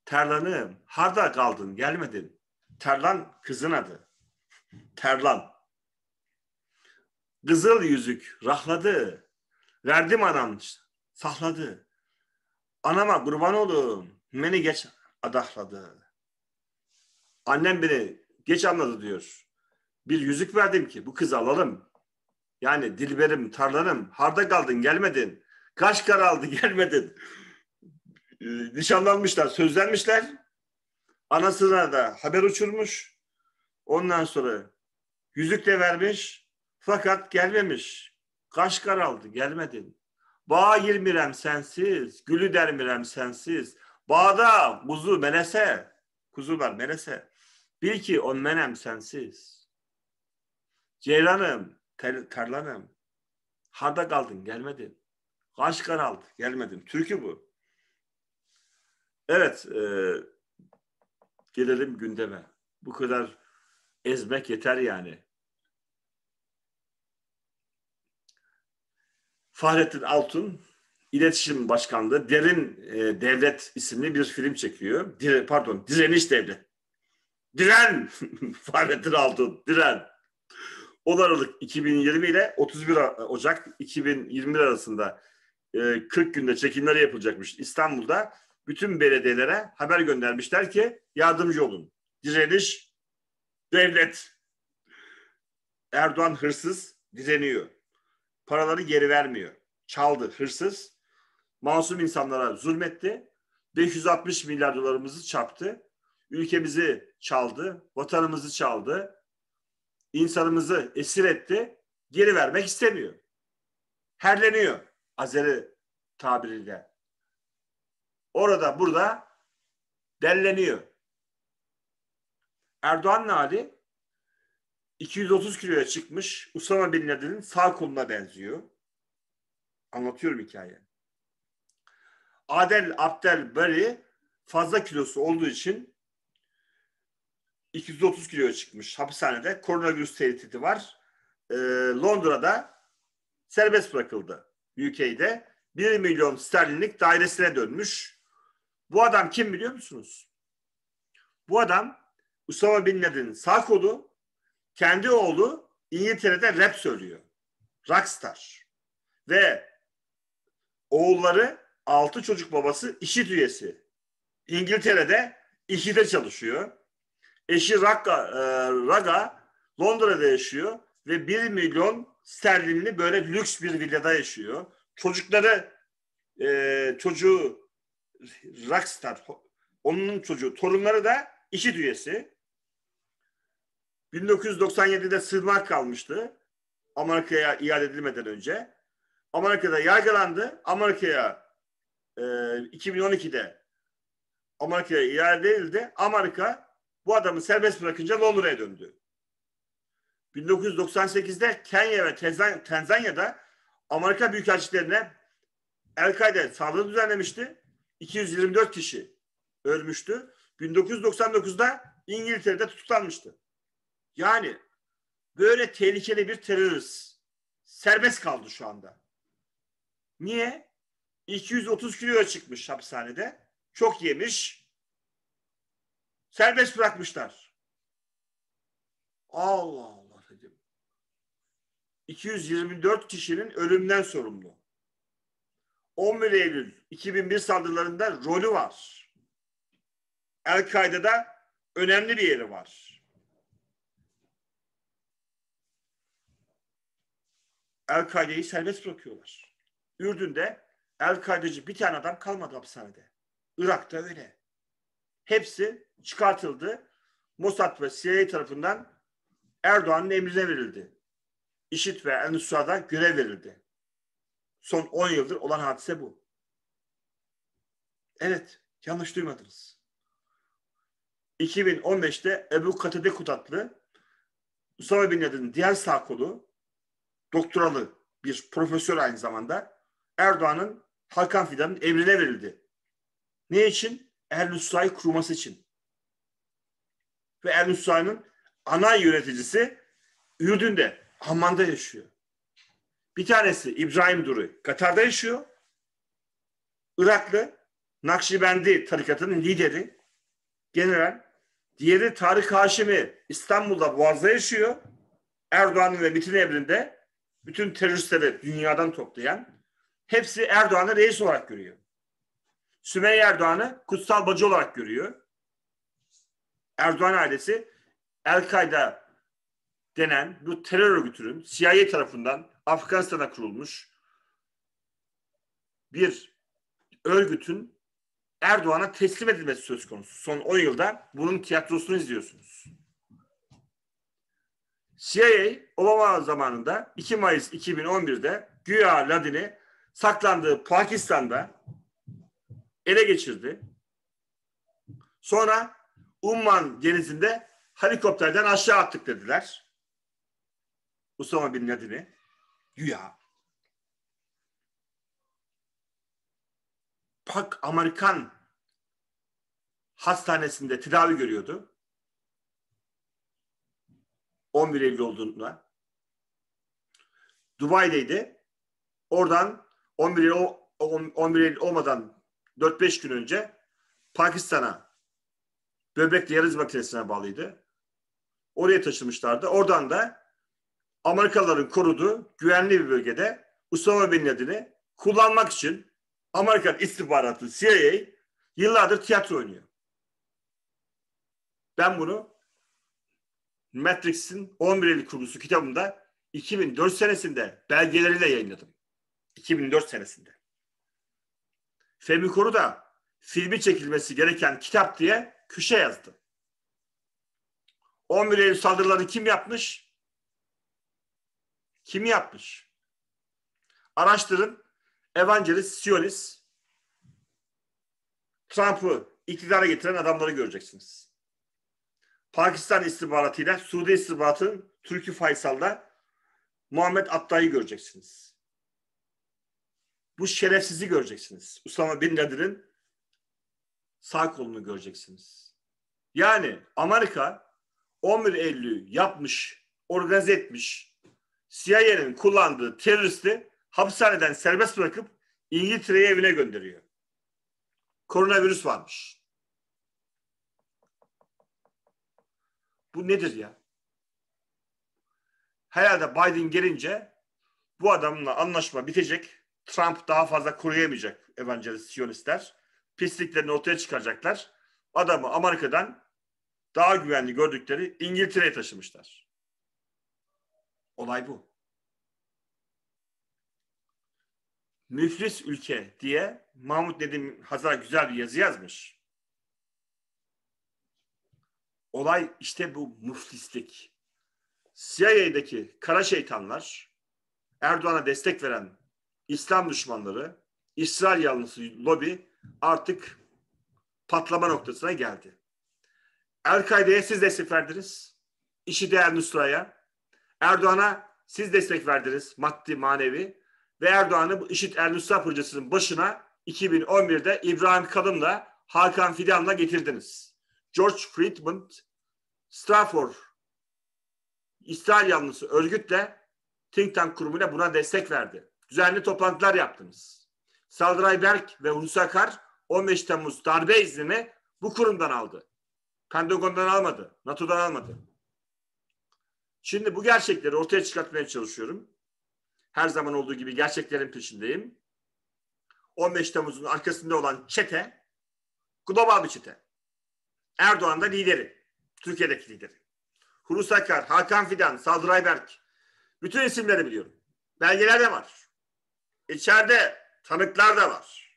Terlan'ım, harda kaldın, gelmedin. Terlan kızın adı. Terlan. Kızıl yüzük rahladı. Verdim anam sahladı. Anama kurban olun beni geç adahladı. Annem beni geç anladı diyor. Bir yüzük verdim ki bu kızı alalım. Yani dilberim, tarlanım, harda kaldın gelmedin. Kaş karaldı [laughs] gelmedin. Nişanlanmışlar, sözlenmişler. Anasına da haber uçurmuş. Ondan sonra yüzük de vermiş. Fakat gelmemiş. Kaş karaldı gelmedin. Bağ girmirem sensiz, gülü dermirem sensiz. Bağda kuzu melese. Kuzu var melese. Bil ki on menem sensiz. Ceylanım, ter, tarlanım. Hada kaldın gelmedin. Kaş karaldı gelmedin. Türkü bu. Evet. E, gelelim gündeme. Bu kadar ezmek yeter yani. Fahrettin Altun İletişim Başkanlığı Derin e, Devlet isimli bir film çekiyor. Dire, pardon, Direniş Devlet. Diren! [laughs] Fahrettin Altun, Diren. 10 Aralık 2020 ile 31 Ocak 2021 arasında e, 40 günde çekimler yapılacakmış İstanbul'da. Bütün belediyelere haber göndermişler ki yardımcı olun. Direniş devlet. Erdoğan hırsız direniyor. Paraları geri vermiyor. Çaldı hırsız masum insanlara zulmetti. 560 milyar dolarımızı çarptı. Ülkemizi çaldı, vatanımızı çaldı. insanımızı esir etti. Geri vermek istemiyor. Herleniyor Azeri tabiriyle. Orada burada delleniyor. Erdoğan hali 230 kiloya çıkmış Usama Bin Laden'in sağ koluna benziyor. Anlatıyorum hikayeyi. Adel Abdel Bari fazla kilosu olduğu için 230 kiloya çıkmış hapishanede. Koronavirüs tehdidi var. E, Londra'da serbest bırakıldı. UK'de 1 milyon sterlinlik dairesine dönmüş. Bu adam kim biliyor musunuz? Bu adam Usama Bin Laden'in sağ kolu kendi oğlu İngiltere'de rap söylüyor. Rockstar. Ve oğulları Altı çocuk babası işit üyesi. İngiltere'de İHİ'de çalışıyor. Eşi Raga, e, Raga Londra'da yaşıyor ve 1 milyon sterlinli böyle lüks bir villada yaşıyor. Çocukları e, çocuğu Rockstar onun çocuğu torunları da işit üyesi. 1997'de sığınak kalmıştı. Amerika'ya iade edilmeden önce. Amerika'da yargılandı. Amerika'ya 2012'de ee, Amerika'ya iade edildi. Amerika bu adamı serbest bırakınca Londra'ya döndü. 1998'de Kenya ve Tanzanya'da Amerika Büyükelçilerine El-Kaide saldırı düzenlemişti. 224 kişi ölmüştü. 1999'da İngiltere'de tutuklanmıştı. Yani böyle tehlikeli bir terörist serbest kaldı şu anda. Niye? 230 kiloya çıkmış hapishanede. Çok yemiş. Serbest bırakmışlar. Allah Allah dedim. 224 kişinin ölümden sorumlu. 11 Eylül 2001 saldırılarında rolü var. El-Kaide'de önemli bir yeri var. El-Kaide'yi serbest bırakıyorlar. Ürdün'de El-Kaide'ci bir tane adam kalmadı hapishanede. Irak'ta öyle. Hepsi çıkartıldı. Mossad ve CIA tarafından Erdoğan'ın emrine verildi. İşit ve Ennusra'da görev verildi. Son 10 yıldır olan hadise bu. Evet, yanlış duymadınız. 2015'te Ebu Katede Kutatlı, Usama Bin Laden'in diğer sağ kolu, doktoralı bir profesör aynı zamanda Erdoğan'ın Hakan Fidan'ın emrine verildi. Ne için? Ernüsay kurması için. Ve Ernüsay'ın ana yöneticisi Ürdün'de, Amman'da yaşıyor. Bir tanesi İbrahim Duru Katar'da yaşıyor. Iraklı Nakşibendi tarikatının lideri general. Diğeri Tarık Haşimi İstanbul'da Boğaz'da yaşıyor. Erdoğan'ın ve MIT'in emrinde bütün teröristleri dünyadan toplayan hepsi Erdoğan'ı reis olarak görüyor. Sümeyye Erdoğan'ı kutsal bacı olarak görüyor. Erdoğan ailesi El-Kaide denen bu terör örgütünün CIA tarafından Afganistan'a kurulmuş bir örgütün Erdoğan'a teslim edilmesi söz konusu. Son 10 yılda bunun tiyatrosunu izliyorsunuz. CIA Obama zamanında 2 Mayıs 2011'de güya Ladin'i saklandığı Pakistan'da ele geçirdi. Sonra Umman denizinde helikopterden aşağı attık dediler. Usama bin Laden'i. Güya. Pak Amerikan hastanesinde tedavi görüyordu. 11 Eylül olduğunda. Dubai'deydi. Oradan 11 Eylül, 11 Eylül olmadan 4-5 gün önce Pakistan'a böbrek diyaliz makinesine bağlıydı. Oraya taşımışlardı. Oradan da Amerikalıların koruduğu güvenli bir bölgede Usama Bin Laden'i kullanmak için Amerikan istihbaratı CIA yıllardır tiyatro oynuyor. Ben bunu Matrix'in 11 Eylül kurgusu kitabında 2004 senesinde belgeleriyle yayınladım. 2004 senesinde. Fehmi Koru da filmi çekilmesi gereken kitap diye köşe yazdı. 11 Eylül saldırıları kim yapmış? Kim yapmış? Araştırın. Evangelist, Siyonist, Trump'ı iktidara getiren adamları göreceksiniz. Pakistan istihbaratıyla Suudi istihbaratının Türk'ü Faysal'da Muhammed Atta'yı göreceksiniz. Bu şerefsizi göreceksiniz. Usama Bin Laden'in sağ kolunu göreceksiniz. Yani Amerika 11 Eylül'ü yapmış, organize etmiş, CIA'nin kullandığı teröristi hapishaneden serbest bırakıp İngiltere'ye evine gönderiyor. Koronavirüs varmış. Bu nedir ya? Herhalde Biden gelince bu adamla anlaşma bitecek. Trump daha fazla koruyamayacak evangelist siyonistler. Pisliklerini ortaya çıkaracaklar. Adamı Amerika'dan daha güvenli gördükleri İngiltere'ye taşımışlar. Olay bu. Müflis ülke diye Mahmut Nedim Hazar güzel bir yazı yazmış. Olay işte bu müflislik. CIA'deki kara şeytanlar, Erdoğan'a destek veren İslam düşmanları, İsrail yanlısı lobi artık patlama noktasına geldi. El-Kaide'ye siz destek verdiniz. İşi değer Nusra'ya. Erdoğan'a siz destek verdiniz maddi manevi. Ve Erdoğan'ı bu IŞİD El Nusra projesinin başına 2011'de İbrahim Kalın'la Hakan Fidan'la getirdiniz. George Friedman Strafor İsrail yanlısı örgütle Think Tank kurumuyla buna destek verdi düzenli toplantılar yaptınız. Saldıray Berk ve Hulusi Akar 15 Temmuz darbe iznini bu kurumdan aldı. Pentagon'dan almadı, NATO'dan almadı. Şimdi bu gerçekleri ortaya çıkartmaya çalışıyorum. Her zaman olduğu gibi gerçeklerin peşindeyim. 15 Temmuz'un arkasında olan çete global bir çete. Erdoğan da lideri. Türkiye'deki lideri. Hulusi Akar, Hakan Fidan, Saldıray Berk. Bütün isimleri biliyorum. Belgeler de var. İçeride tanıklar da var.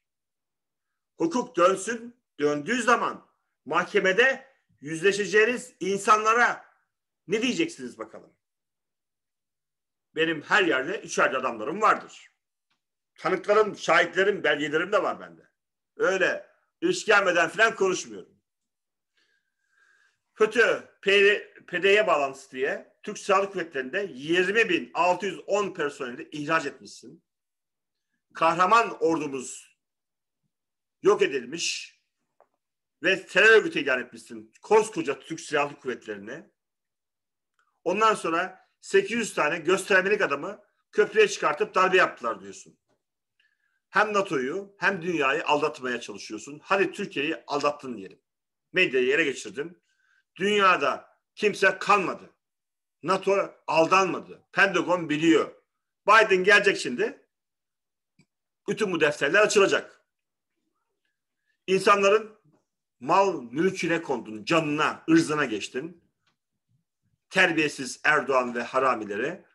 Hukuk dönsün, döndüğü zaman mahkemede yüzleşeceğiniz insanlara ne diyeceksiniz bakalım? Benim her yerde içeride adamlarım vardır. Tanıklarım, şahitlerim, belgelerim de var bende. Öyle iş gelmeden falan konuşmuyorum. Kötü PD'ye bağlantısı diye Türk Silahlı Kuvvetleri'nde 20.610 personeli ihraç etmişsin kahraman ordumuz yok edilmiş ve terör örgütü ilan etmişsin koskoca Türk Silahlı Kuvvetleri'ne. Ondan sonra 800 tane göstermelik adamı köprüye çıkartıp darbe yaptılar diyorsun. Hem NATO'yu hem dünyayı aldatmaya çalışıyorsun. Hadi Türkiye'yi aldattın diyelim. Medyayı yere geçirdim. Dünyada kimse kalmadı. NATO aldanmadı. Pentagon biliyor. Biden gelecek şimdi bütün bu defterler açılacak. İnsanların mal mülküne kondun, canına, ırzına geçtin. Terbiyesiz Erdoğan ve haramilere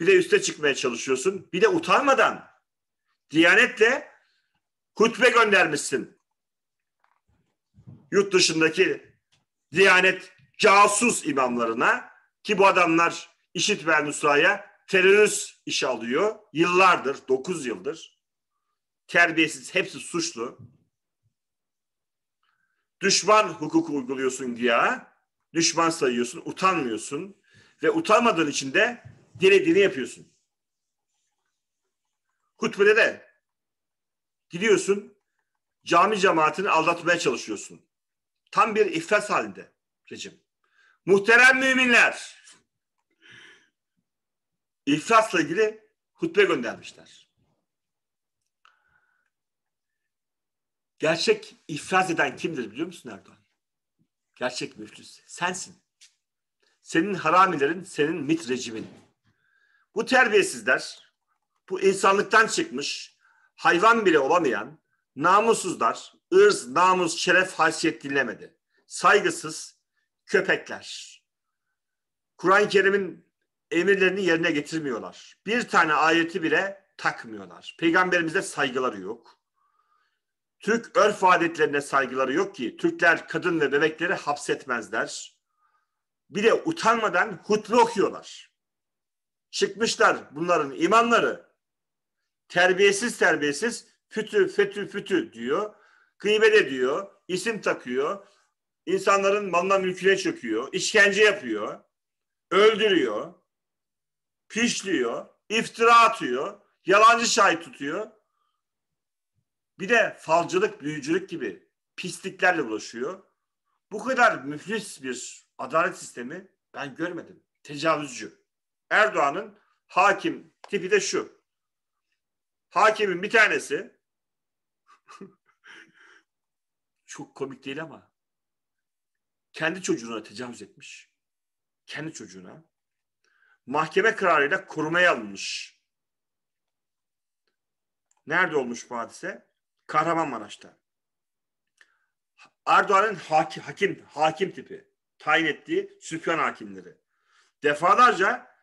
bir de üste çıkmaya çalışıyorsun. Bir de utanmadan Diyanetle hutbe göndermişsin. Yurt dışındaki Diyanet casus imamlarına ki bu adamlar işit ve Nusra'ya terörist iş alıyor. Yıllardır, dokuz yıldır terbiyesiz, hepsi suçlu. Düşman hukuku uyguluyorsun güya, düşman sayıyorsun, utanmıyorsun ve utanmadığın için de dilediğini yapıyorsun. Hutbede de gidiyorsun, cami cemaatini aldatmaya çalışıyorsun. Tam bir iflas halinde rejim. Muhterem müminler, iflasla ilgili hutbe göndermişler. Gerçek ifraz eden kimdir biliyor musun Erdoğan? Gerçek müflis sensin. Senin haramilerin, senin mit rejimin. Bu terbiyesizler, bu insanlıktan çıkmış, hayvan bile olamayan, namussuzlar, ırz, namus, şeref, haysiyet dinlemedi. Saygısız köpekler. Kur'an-ı Kerim'in emirlerini yerine getirmiyorlar. Bir tane ayeti bile takmıyorlar. Peygamberimize saygıları yok. Türk örf adetlerine saygıları yok ki. Türkler kadın ve bebekleri hapsetmezler. Bir de utanmadan hutbe okuyorlar. Çıkmışlar bunların imanları. Terbiyesiz terbiyesiz fütü fütü fütü diyor. Gıybet ediyor. isim takıyor. İnsanların malına mülküne çöküyor. işkence yapıyor. Öldürüyor. Pişliyor. iftira atıyor. Yalancı şahit tutuyor. Bir de falcılık, büyücülük gibi pisliklerle bulaşıyor. Bu kadar müflis bir adalet sistemi ben görmedim. Tecavüzcü. Erdoğan'ın hakim tipi de şu. Hakimin bir tanesi [laughs] çok komik değil ama kendi çocuğuna tecavüz etmiş. Kendi çocuğuna. Mahkeme kararıyla korumaya alınmış. Nerede olmuş bu hadise? Kahramanmaraş'ta. Erdoğan'ın hakim, hakim, hakim tipi tayin ettiği Süfyan hakimleri. Defalarca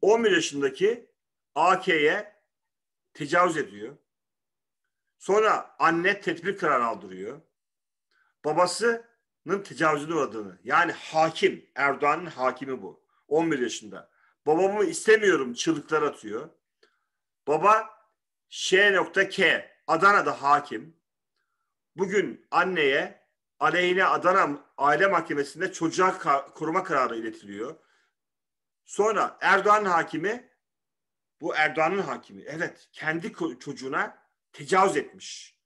11 yaşındaki AK'ye tecavüz ediyor. Sonra anne tedbir kararı aldırıyor. Babasının tecavüzüne uğradığını yani hakim Erdoğan'ın hakimi bu. 11 yaşında. Babamı istemiyorum çığlıklar atıyor. Baba Ş.K Adana'da hakim bugün anneye aleyhine Adana Aile Mahkemesi'nde çocuğa koruma kararı iletiliyor. Sonra Erdoğan hakimi bu Erdoğan'ın hakimi evet kendi çocuğuna tecavüz etmiş.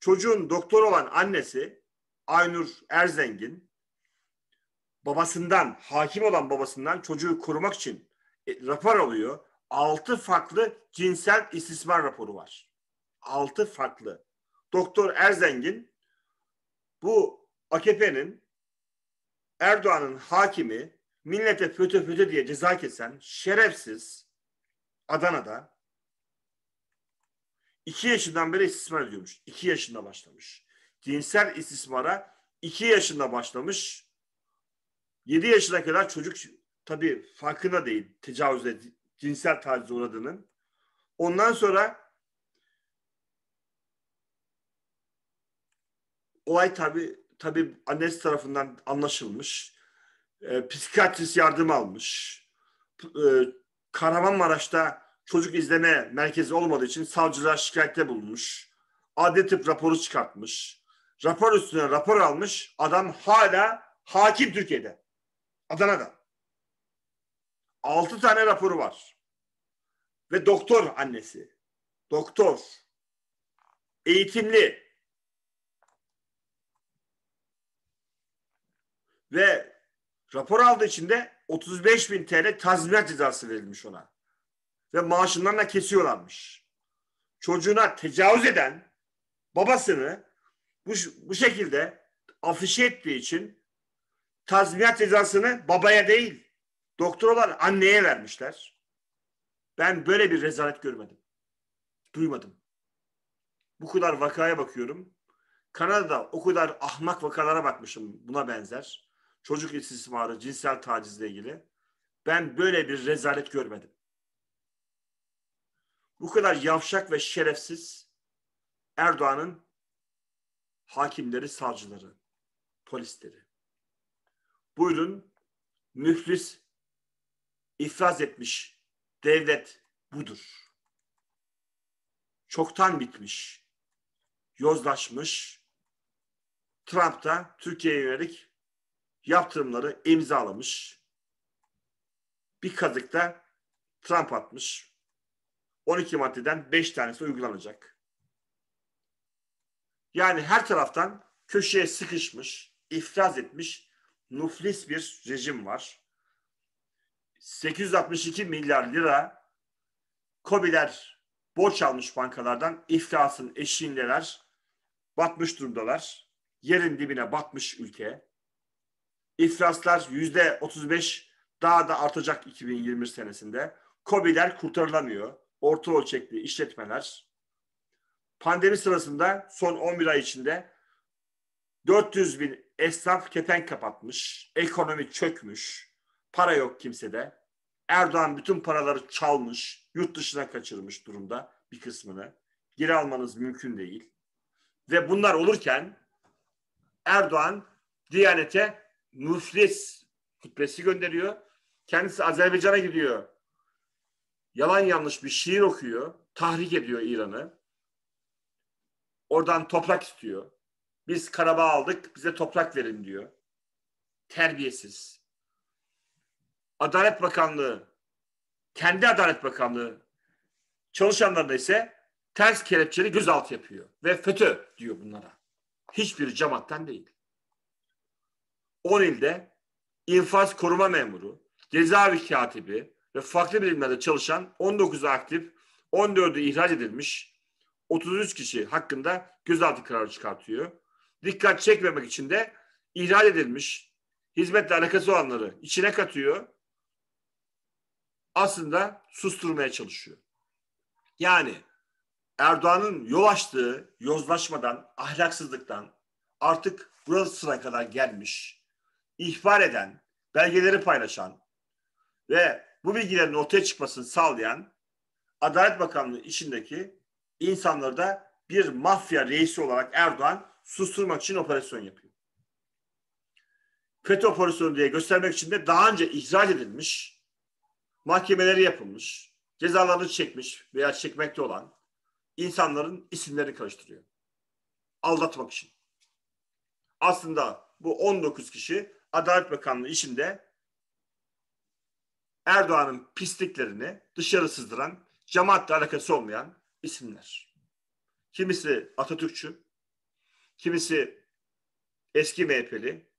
Çocuğun doktor olan annesi Aynur Erzengin babasından, hakim olan babasından çocuğu korumak için e, rapor alıyor. Altı farklı cinsel istismar raporu var altı farklı. Doktor Erzengin bu AKP'nin Erdoğan'ın hakimi millete FETÖ FETÖ diye ceza kesen şerefsiz Adana'da iki yaşından beri istismar ediyormuş. İki yaşında başlamış. Cinsel istismara iki yaşında başlamış. Yedi yaşına kadar çocuk tabii farkında değil tecavüze, cinsel tacize uğradığının. Ondan sonra olay tabi tabi annesi tarafından anlaşılmış. E, psikiyatrist yardım almış. E, Kahramanmaraş'ta çocuk izleme merkezi olmadığı için savcılar şikayette bulunmuş. Adli tıp raporu çıkartmış. Rapor üstüne rapor almış. Adam hala hakim Türkiye'de. Adana'da. Altı tane raporu var. Ve doktor annesi. Doktor. Eğitimli. ve rapor aldığı için de 35 bin TL tazminat cezası verilmiş ona. Ve maaşından da kesiyorlarmış. Çocuğuna tecavüz eden babasını bu, bu şekilde afişe ettiği için tazminat cezasını babaya değil doktor olan anneye vermişler. Ben böyle bir rezalet görmedim. Duymadım. Bu kadar vakaya bakıyorum. Kanada'da o kadar ahmak vakalara bakmışım buna benzer çocuk istismarı, cinsel tacizle ilgili ben böyle bir rezalet görmedim. Bu kadar yavşak ve şerefsiz Erdoğan'ın hakimleri, savcıları, polisleri. Buyurun müflis iflas etmiş devlet budur. Çoktan bitmiş, yozlaşmış. Trump da Türkiye'ye yönelik yaptırımları imzalamış. Bir kazıkta Trump atmış. 12 maddeden 5 tanesi uygulanacak. Yani her taraftan köşeye sıkışmış, ifraz etmiş nuflis bir rejim var. 862 milyar lira COBİ'ler borç almış bankalardan iflasın eşiğindeler, batmış durumdalar. Yerin dibine batmış ülke. İflaslar yüzde 35 daha da artacak 2020 senesinde. Kobiler kurtarılamıyor. Orta ölçekli işletmeler. Pandemi sırasında son 11 ay içinde 400 bin esnaf keten kapatmış. Ekonomi çökmüş. Para yok kimsede. Erdoğan bütün paraları çalmış. Yurt dışına kaçırmış durumda bir kısmını. Geri almanız mümkün değil. Ve bunlar olurken Erdoğan Diyanet'e müflis hutbesi gönderiyor. Kendisi Azerbaycan'a gidiyor. Yalan yanlış bir şiir okuyor. Tahrik ediyor İran'ı. Oradan toprak istiyor. Biz Karabağ aldık, bize toprak verin diyor. Terbiyesiz. Adalet Bakanlığı, kendi Adalet Bakanlığı çalışanlarına ise ters kelepçeli gözaltı yapıyor. Ve FETÖ diyor bunlara. Hiçbir cemaattan değil. 10 ilde infaz koruma memuru, cezaevi katibi ve farklı birimlerde çalışan 19 aktif, 14'ü ihraç edilmiş 33 kişi hakkında gözaltı kararı çıkartıyor. Dikkat çekmemek için de ihraç edilmiş hizmetle alakası olanları içine katıyor. Aslında susturmaya çalışıyor. Yani Erdoğan'ın yol açtığı yozlaşmadan, ahlaksızlıktan artık burası sıra kadar gelmiş ihbar eden, belgeleri paylaşan ve bu bilgilerin ortaya çıkmasını sağlayan Adalet Bakanlığı içindeki insanları da bir mafya reisi olarak Erdoğan susturmak için operasyon yapıyor. FETÖ operasyonu diye göstermek için de daha önce ihraç edilmiş, mahkemeleri yapılmış, cezalarını çekmiş veya çekmekte olan insanların isimlerini karıştırıyor. Aldatmak için. Aslında bu 19 kişi Adalet Bakanlığı içinde Erdoğan'ın pisliklerini dışarı sızdıran, cemaatle alakası olmayan isimler. Kimisi Atatürkçü, kimisi eski MHP'li,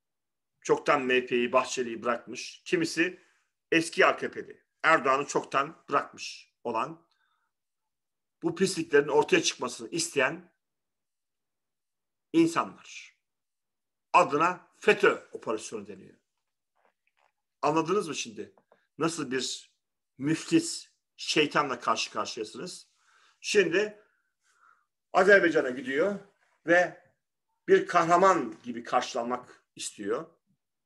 çoktan MHP'yi, Bahçeli'yi bırakmış. Kimisi eski AKP'li, Erdoğan'ı çoktan bırakmış olan bu pisliklerin ortaya çıkmasını isteyen insanlar. Adına FETÖ operasyonu deniyor. Anladınız mı şimdi? Nasıl bir müflis şeytanla karşı karşıyasınız? Şimdi Azerbaycan'a gidiyor ve bir kahraman gibi karşılanmak istiyor.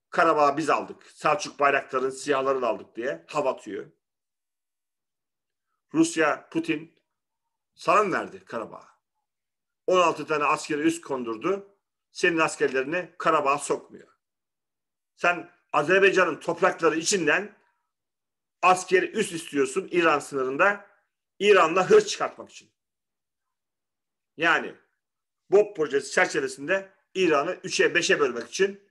Karabağ'ı biz aldık. Selçuk bayrakların siyahlarını aldık diye hava atıyor. Rusya, Putin sana mı verdi Karabağ? 16 tane askeri üst kondurdu senin askerlerini Karabağ'a sokmuyor. Sen Azerbaycan'ın toprakları içinden askeri üst istiyorsun İran sınırında İran'la hırs çıkartmak için. Yani BOP projesi çerçevesinde İran'ı üçe beşe bölmek için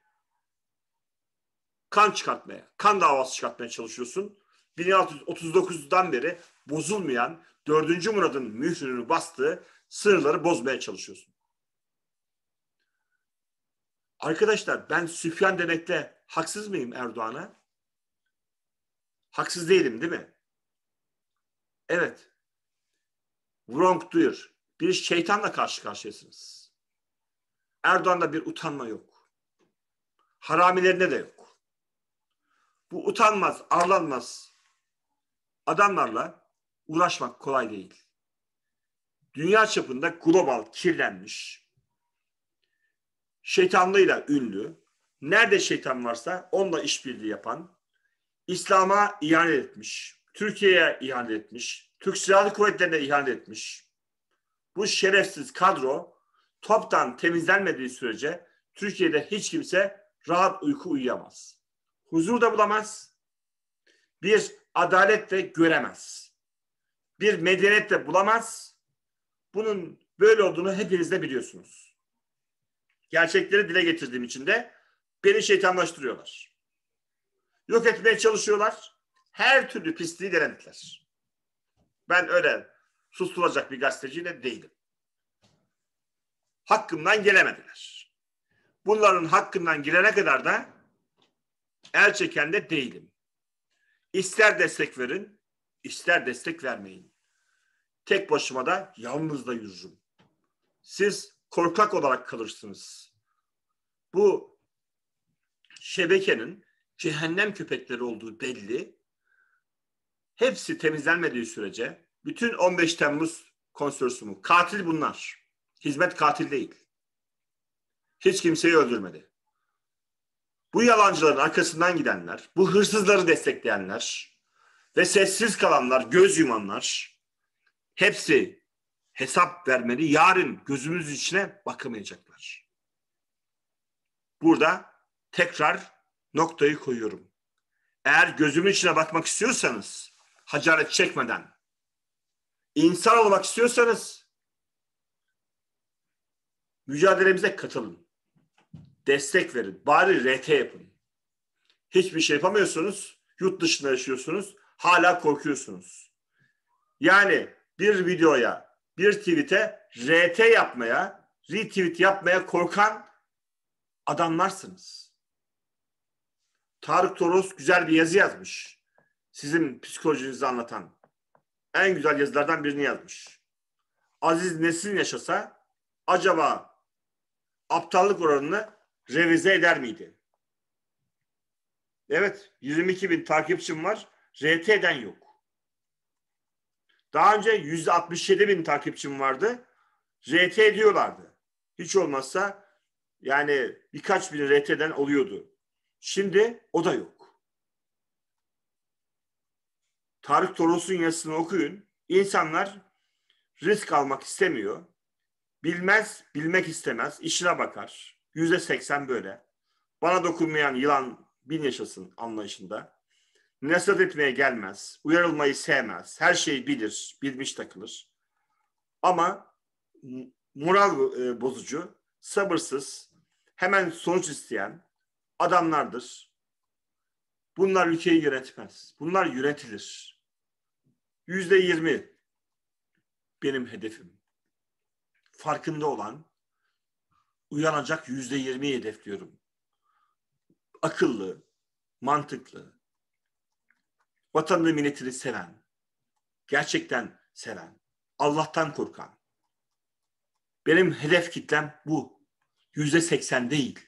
kan çıkartmaya, kan davası çıkartmaya çalışıyorsun. 1639'dan beri bozulmayan 4. Murad'ın mührünü bastığı sınırları bozmaya çalışıyorsun. Arkadaşlar ben Süfyan demekle haksız mıyım Erdoğan'a? Haksız değilim değil mi? Evet. Wrong duyur. Bir şeytanla karşı karşıyasınız. Erdoğan'da bir utanma yok. Haramilerinde de yok. Bu utanmaz, arlanmaz adamlarla uğraşmak kolay değil. Dünya çapında global kirlenmiş, şeytanlığıyla ünlü, nerede şeytan varsa onunla işbirliği yapan, İslam'a ihanet etmiş, Türkiye'ye ihanet etmiş, Türk Silahlı Kuvvetleri'ne ihanet etmiş. Bu şerefsiz kadro toptan temizlenmediği sürece Türkiye'de hiç kimse rahat uyku uyuyamaz. Huzur da bulamaz. Bir adalet de göremez. Bir medeniyet de bulamaz. Bunun böyle olduğunu hepiniz de biliyorsunuz gerçekleri dile getirdiğim için de beni şeytanlaştırıyorlar. Yok etmeye çalışıyorlar. Her türlü pisliği denedikler. Ben öyle susturacak bir gazeteciyle değilim. Hakkımdan gelemediler. Bunların hakkından girene kadar da el çeken de değilim. İster destek verin, ister destek vermeyin. Tek başıma da yalnız da yürürüm. Siz korkak olarak kalırsınız. Bu şebekenin cehennem köpekleri olduğu belli. Hepsi temizlenmediği sürece bütün 15 Temmuz konsorsiyumu katil bunlar. Hizmet katil değil. Hiç kimseyi öldürmedi. Bu yalancıların arkasından gidenler, bu hırsızları destekleyenler ve sessiz kalanlar, göz yumanlar hepsi hesap vermeli. Yarın gözümüz içine bakamayacaklar. Burada tekrar noktayı koyuyorum. Eğer gözümün içine bakmak istiyorsanız hacaret çekmeden insan olmak istiyorsanız mücadelemize katılın. Destek verin. Bari RT yapın. Hiçbir şey yapamıyorsunuz. Yurt dışında yaşıyorsunuz. Hala korkuyorsunuz. Yani bir videoya bir tweet'e RT yapmaya, retweet yapmaya korkan adamlarsınız. Tarık Toros güzel bir yazı yazmış. Sizin psikolojinizi anlatan. En güzel yazılardan birini yazmış. Aziz Nesin yaşasa acaba aptallık oranını revize eder miydi? Evet 22 bin takipçim var. RT'den yok. Daha önce 167 bin takipçim vardı. RT diyorlardı. Hiç olmazsa yani birkaç bin RT'den oluyordu. Şimdi o da yok. Tarık Toros'un yazısını okuyun. İnsanlar risk almak istemiyor. Bilmez, bilmek istemez. İşine bakar. Yüzde seksen böyle. Bana dokunmayan yılan bin yaşasın anlayışında nasihat etmeye gelmez, uyarılmayı sevmez, her şeyi bilir, bilmiş takılır. Ama moral e, bozucu, sabırsız, hemen sonuç isteyen adamlardır. Bunlar ülkeyi yönetmez. Bunlar yönetilir. Yüzde yirmi benim hedefim. Farkında olan uyanacak yüzde yirmiyi hedefliyorum. Akıllı, mantıklı, vatanını milletini seven, gerçekten seven, Allah'tan korkan. Benim hedef kitlem bu. Yüzde seksen değil.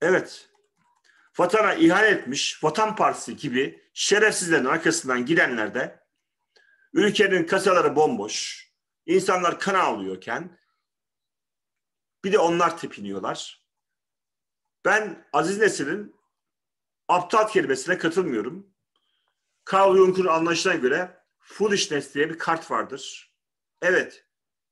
Evet. Vatana ihale etmiş Vatan Partisi gibi şerefsizlerin arkasından gidenler de ülkenin kasaları bomboş, insanlar kan ağlıyorken bir de onlar tepiniyorlar. Ben Aziz Nesin'in aptal kelimesine katılmıyorum. Carl Jung'un anlayışına göre foolishness diye bir kart vardır. Evet,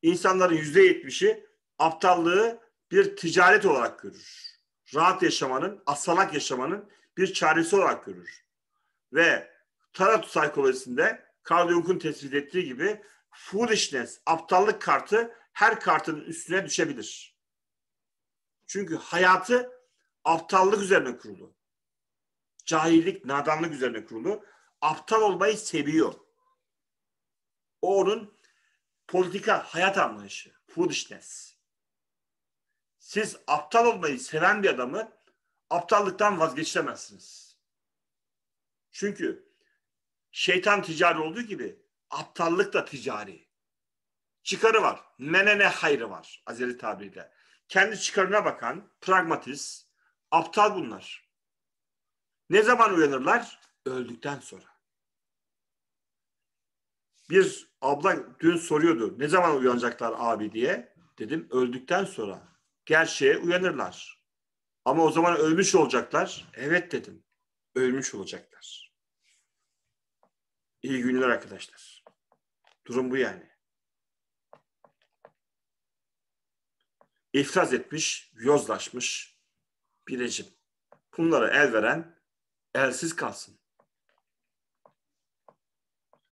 insanların yüzde yetmişi aptallığı bir ticaret olarak görür. Rahat yaşamanın, asalak yaşamanın bir çaresi olarak görür. Ve Tarot psikolojisinde Carl Jung'un tespit ettiği gibi foolishness, aptallık kartı her kartın üstüne düşebilir. Çünkü hayatı aptallık üzerine kurulu. Cahillik, nadanlık üzerine kurulu. Aptal olmayı seviyor. O onun politika, hayat anlayışı. Foolishness. Siz aptal olmayı seven bir adamı aptallıktan vazgeçiremezsiniz. Çünkü şeytan ticari olduğu gibi aptallık da ticari. Çıkarı var. Menene hayrı var. Azeri tabiriyle. Kendi çıkarına bakan pragmatist, aptal bunlar. Ne zaman uyanırlar? Öldükten sonra. Bir abla dün soruyordu. Ne zaman uyanacaklar abi diye. Dedim öldükten sonra. Gerçeğe uyanırlar. Ama o zaman ölmüş olacaklar. Evet dedim. Ölmüş olacaklar. İyi günler arkadaşlar. Durum bu yani. İfraz etmiş, yozlaşmış bir rejim. Bunlara el veren elsiz kalsın.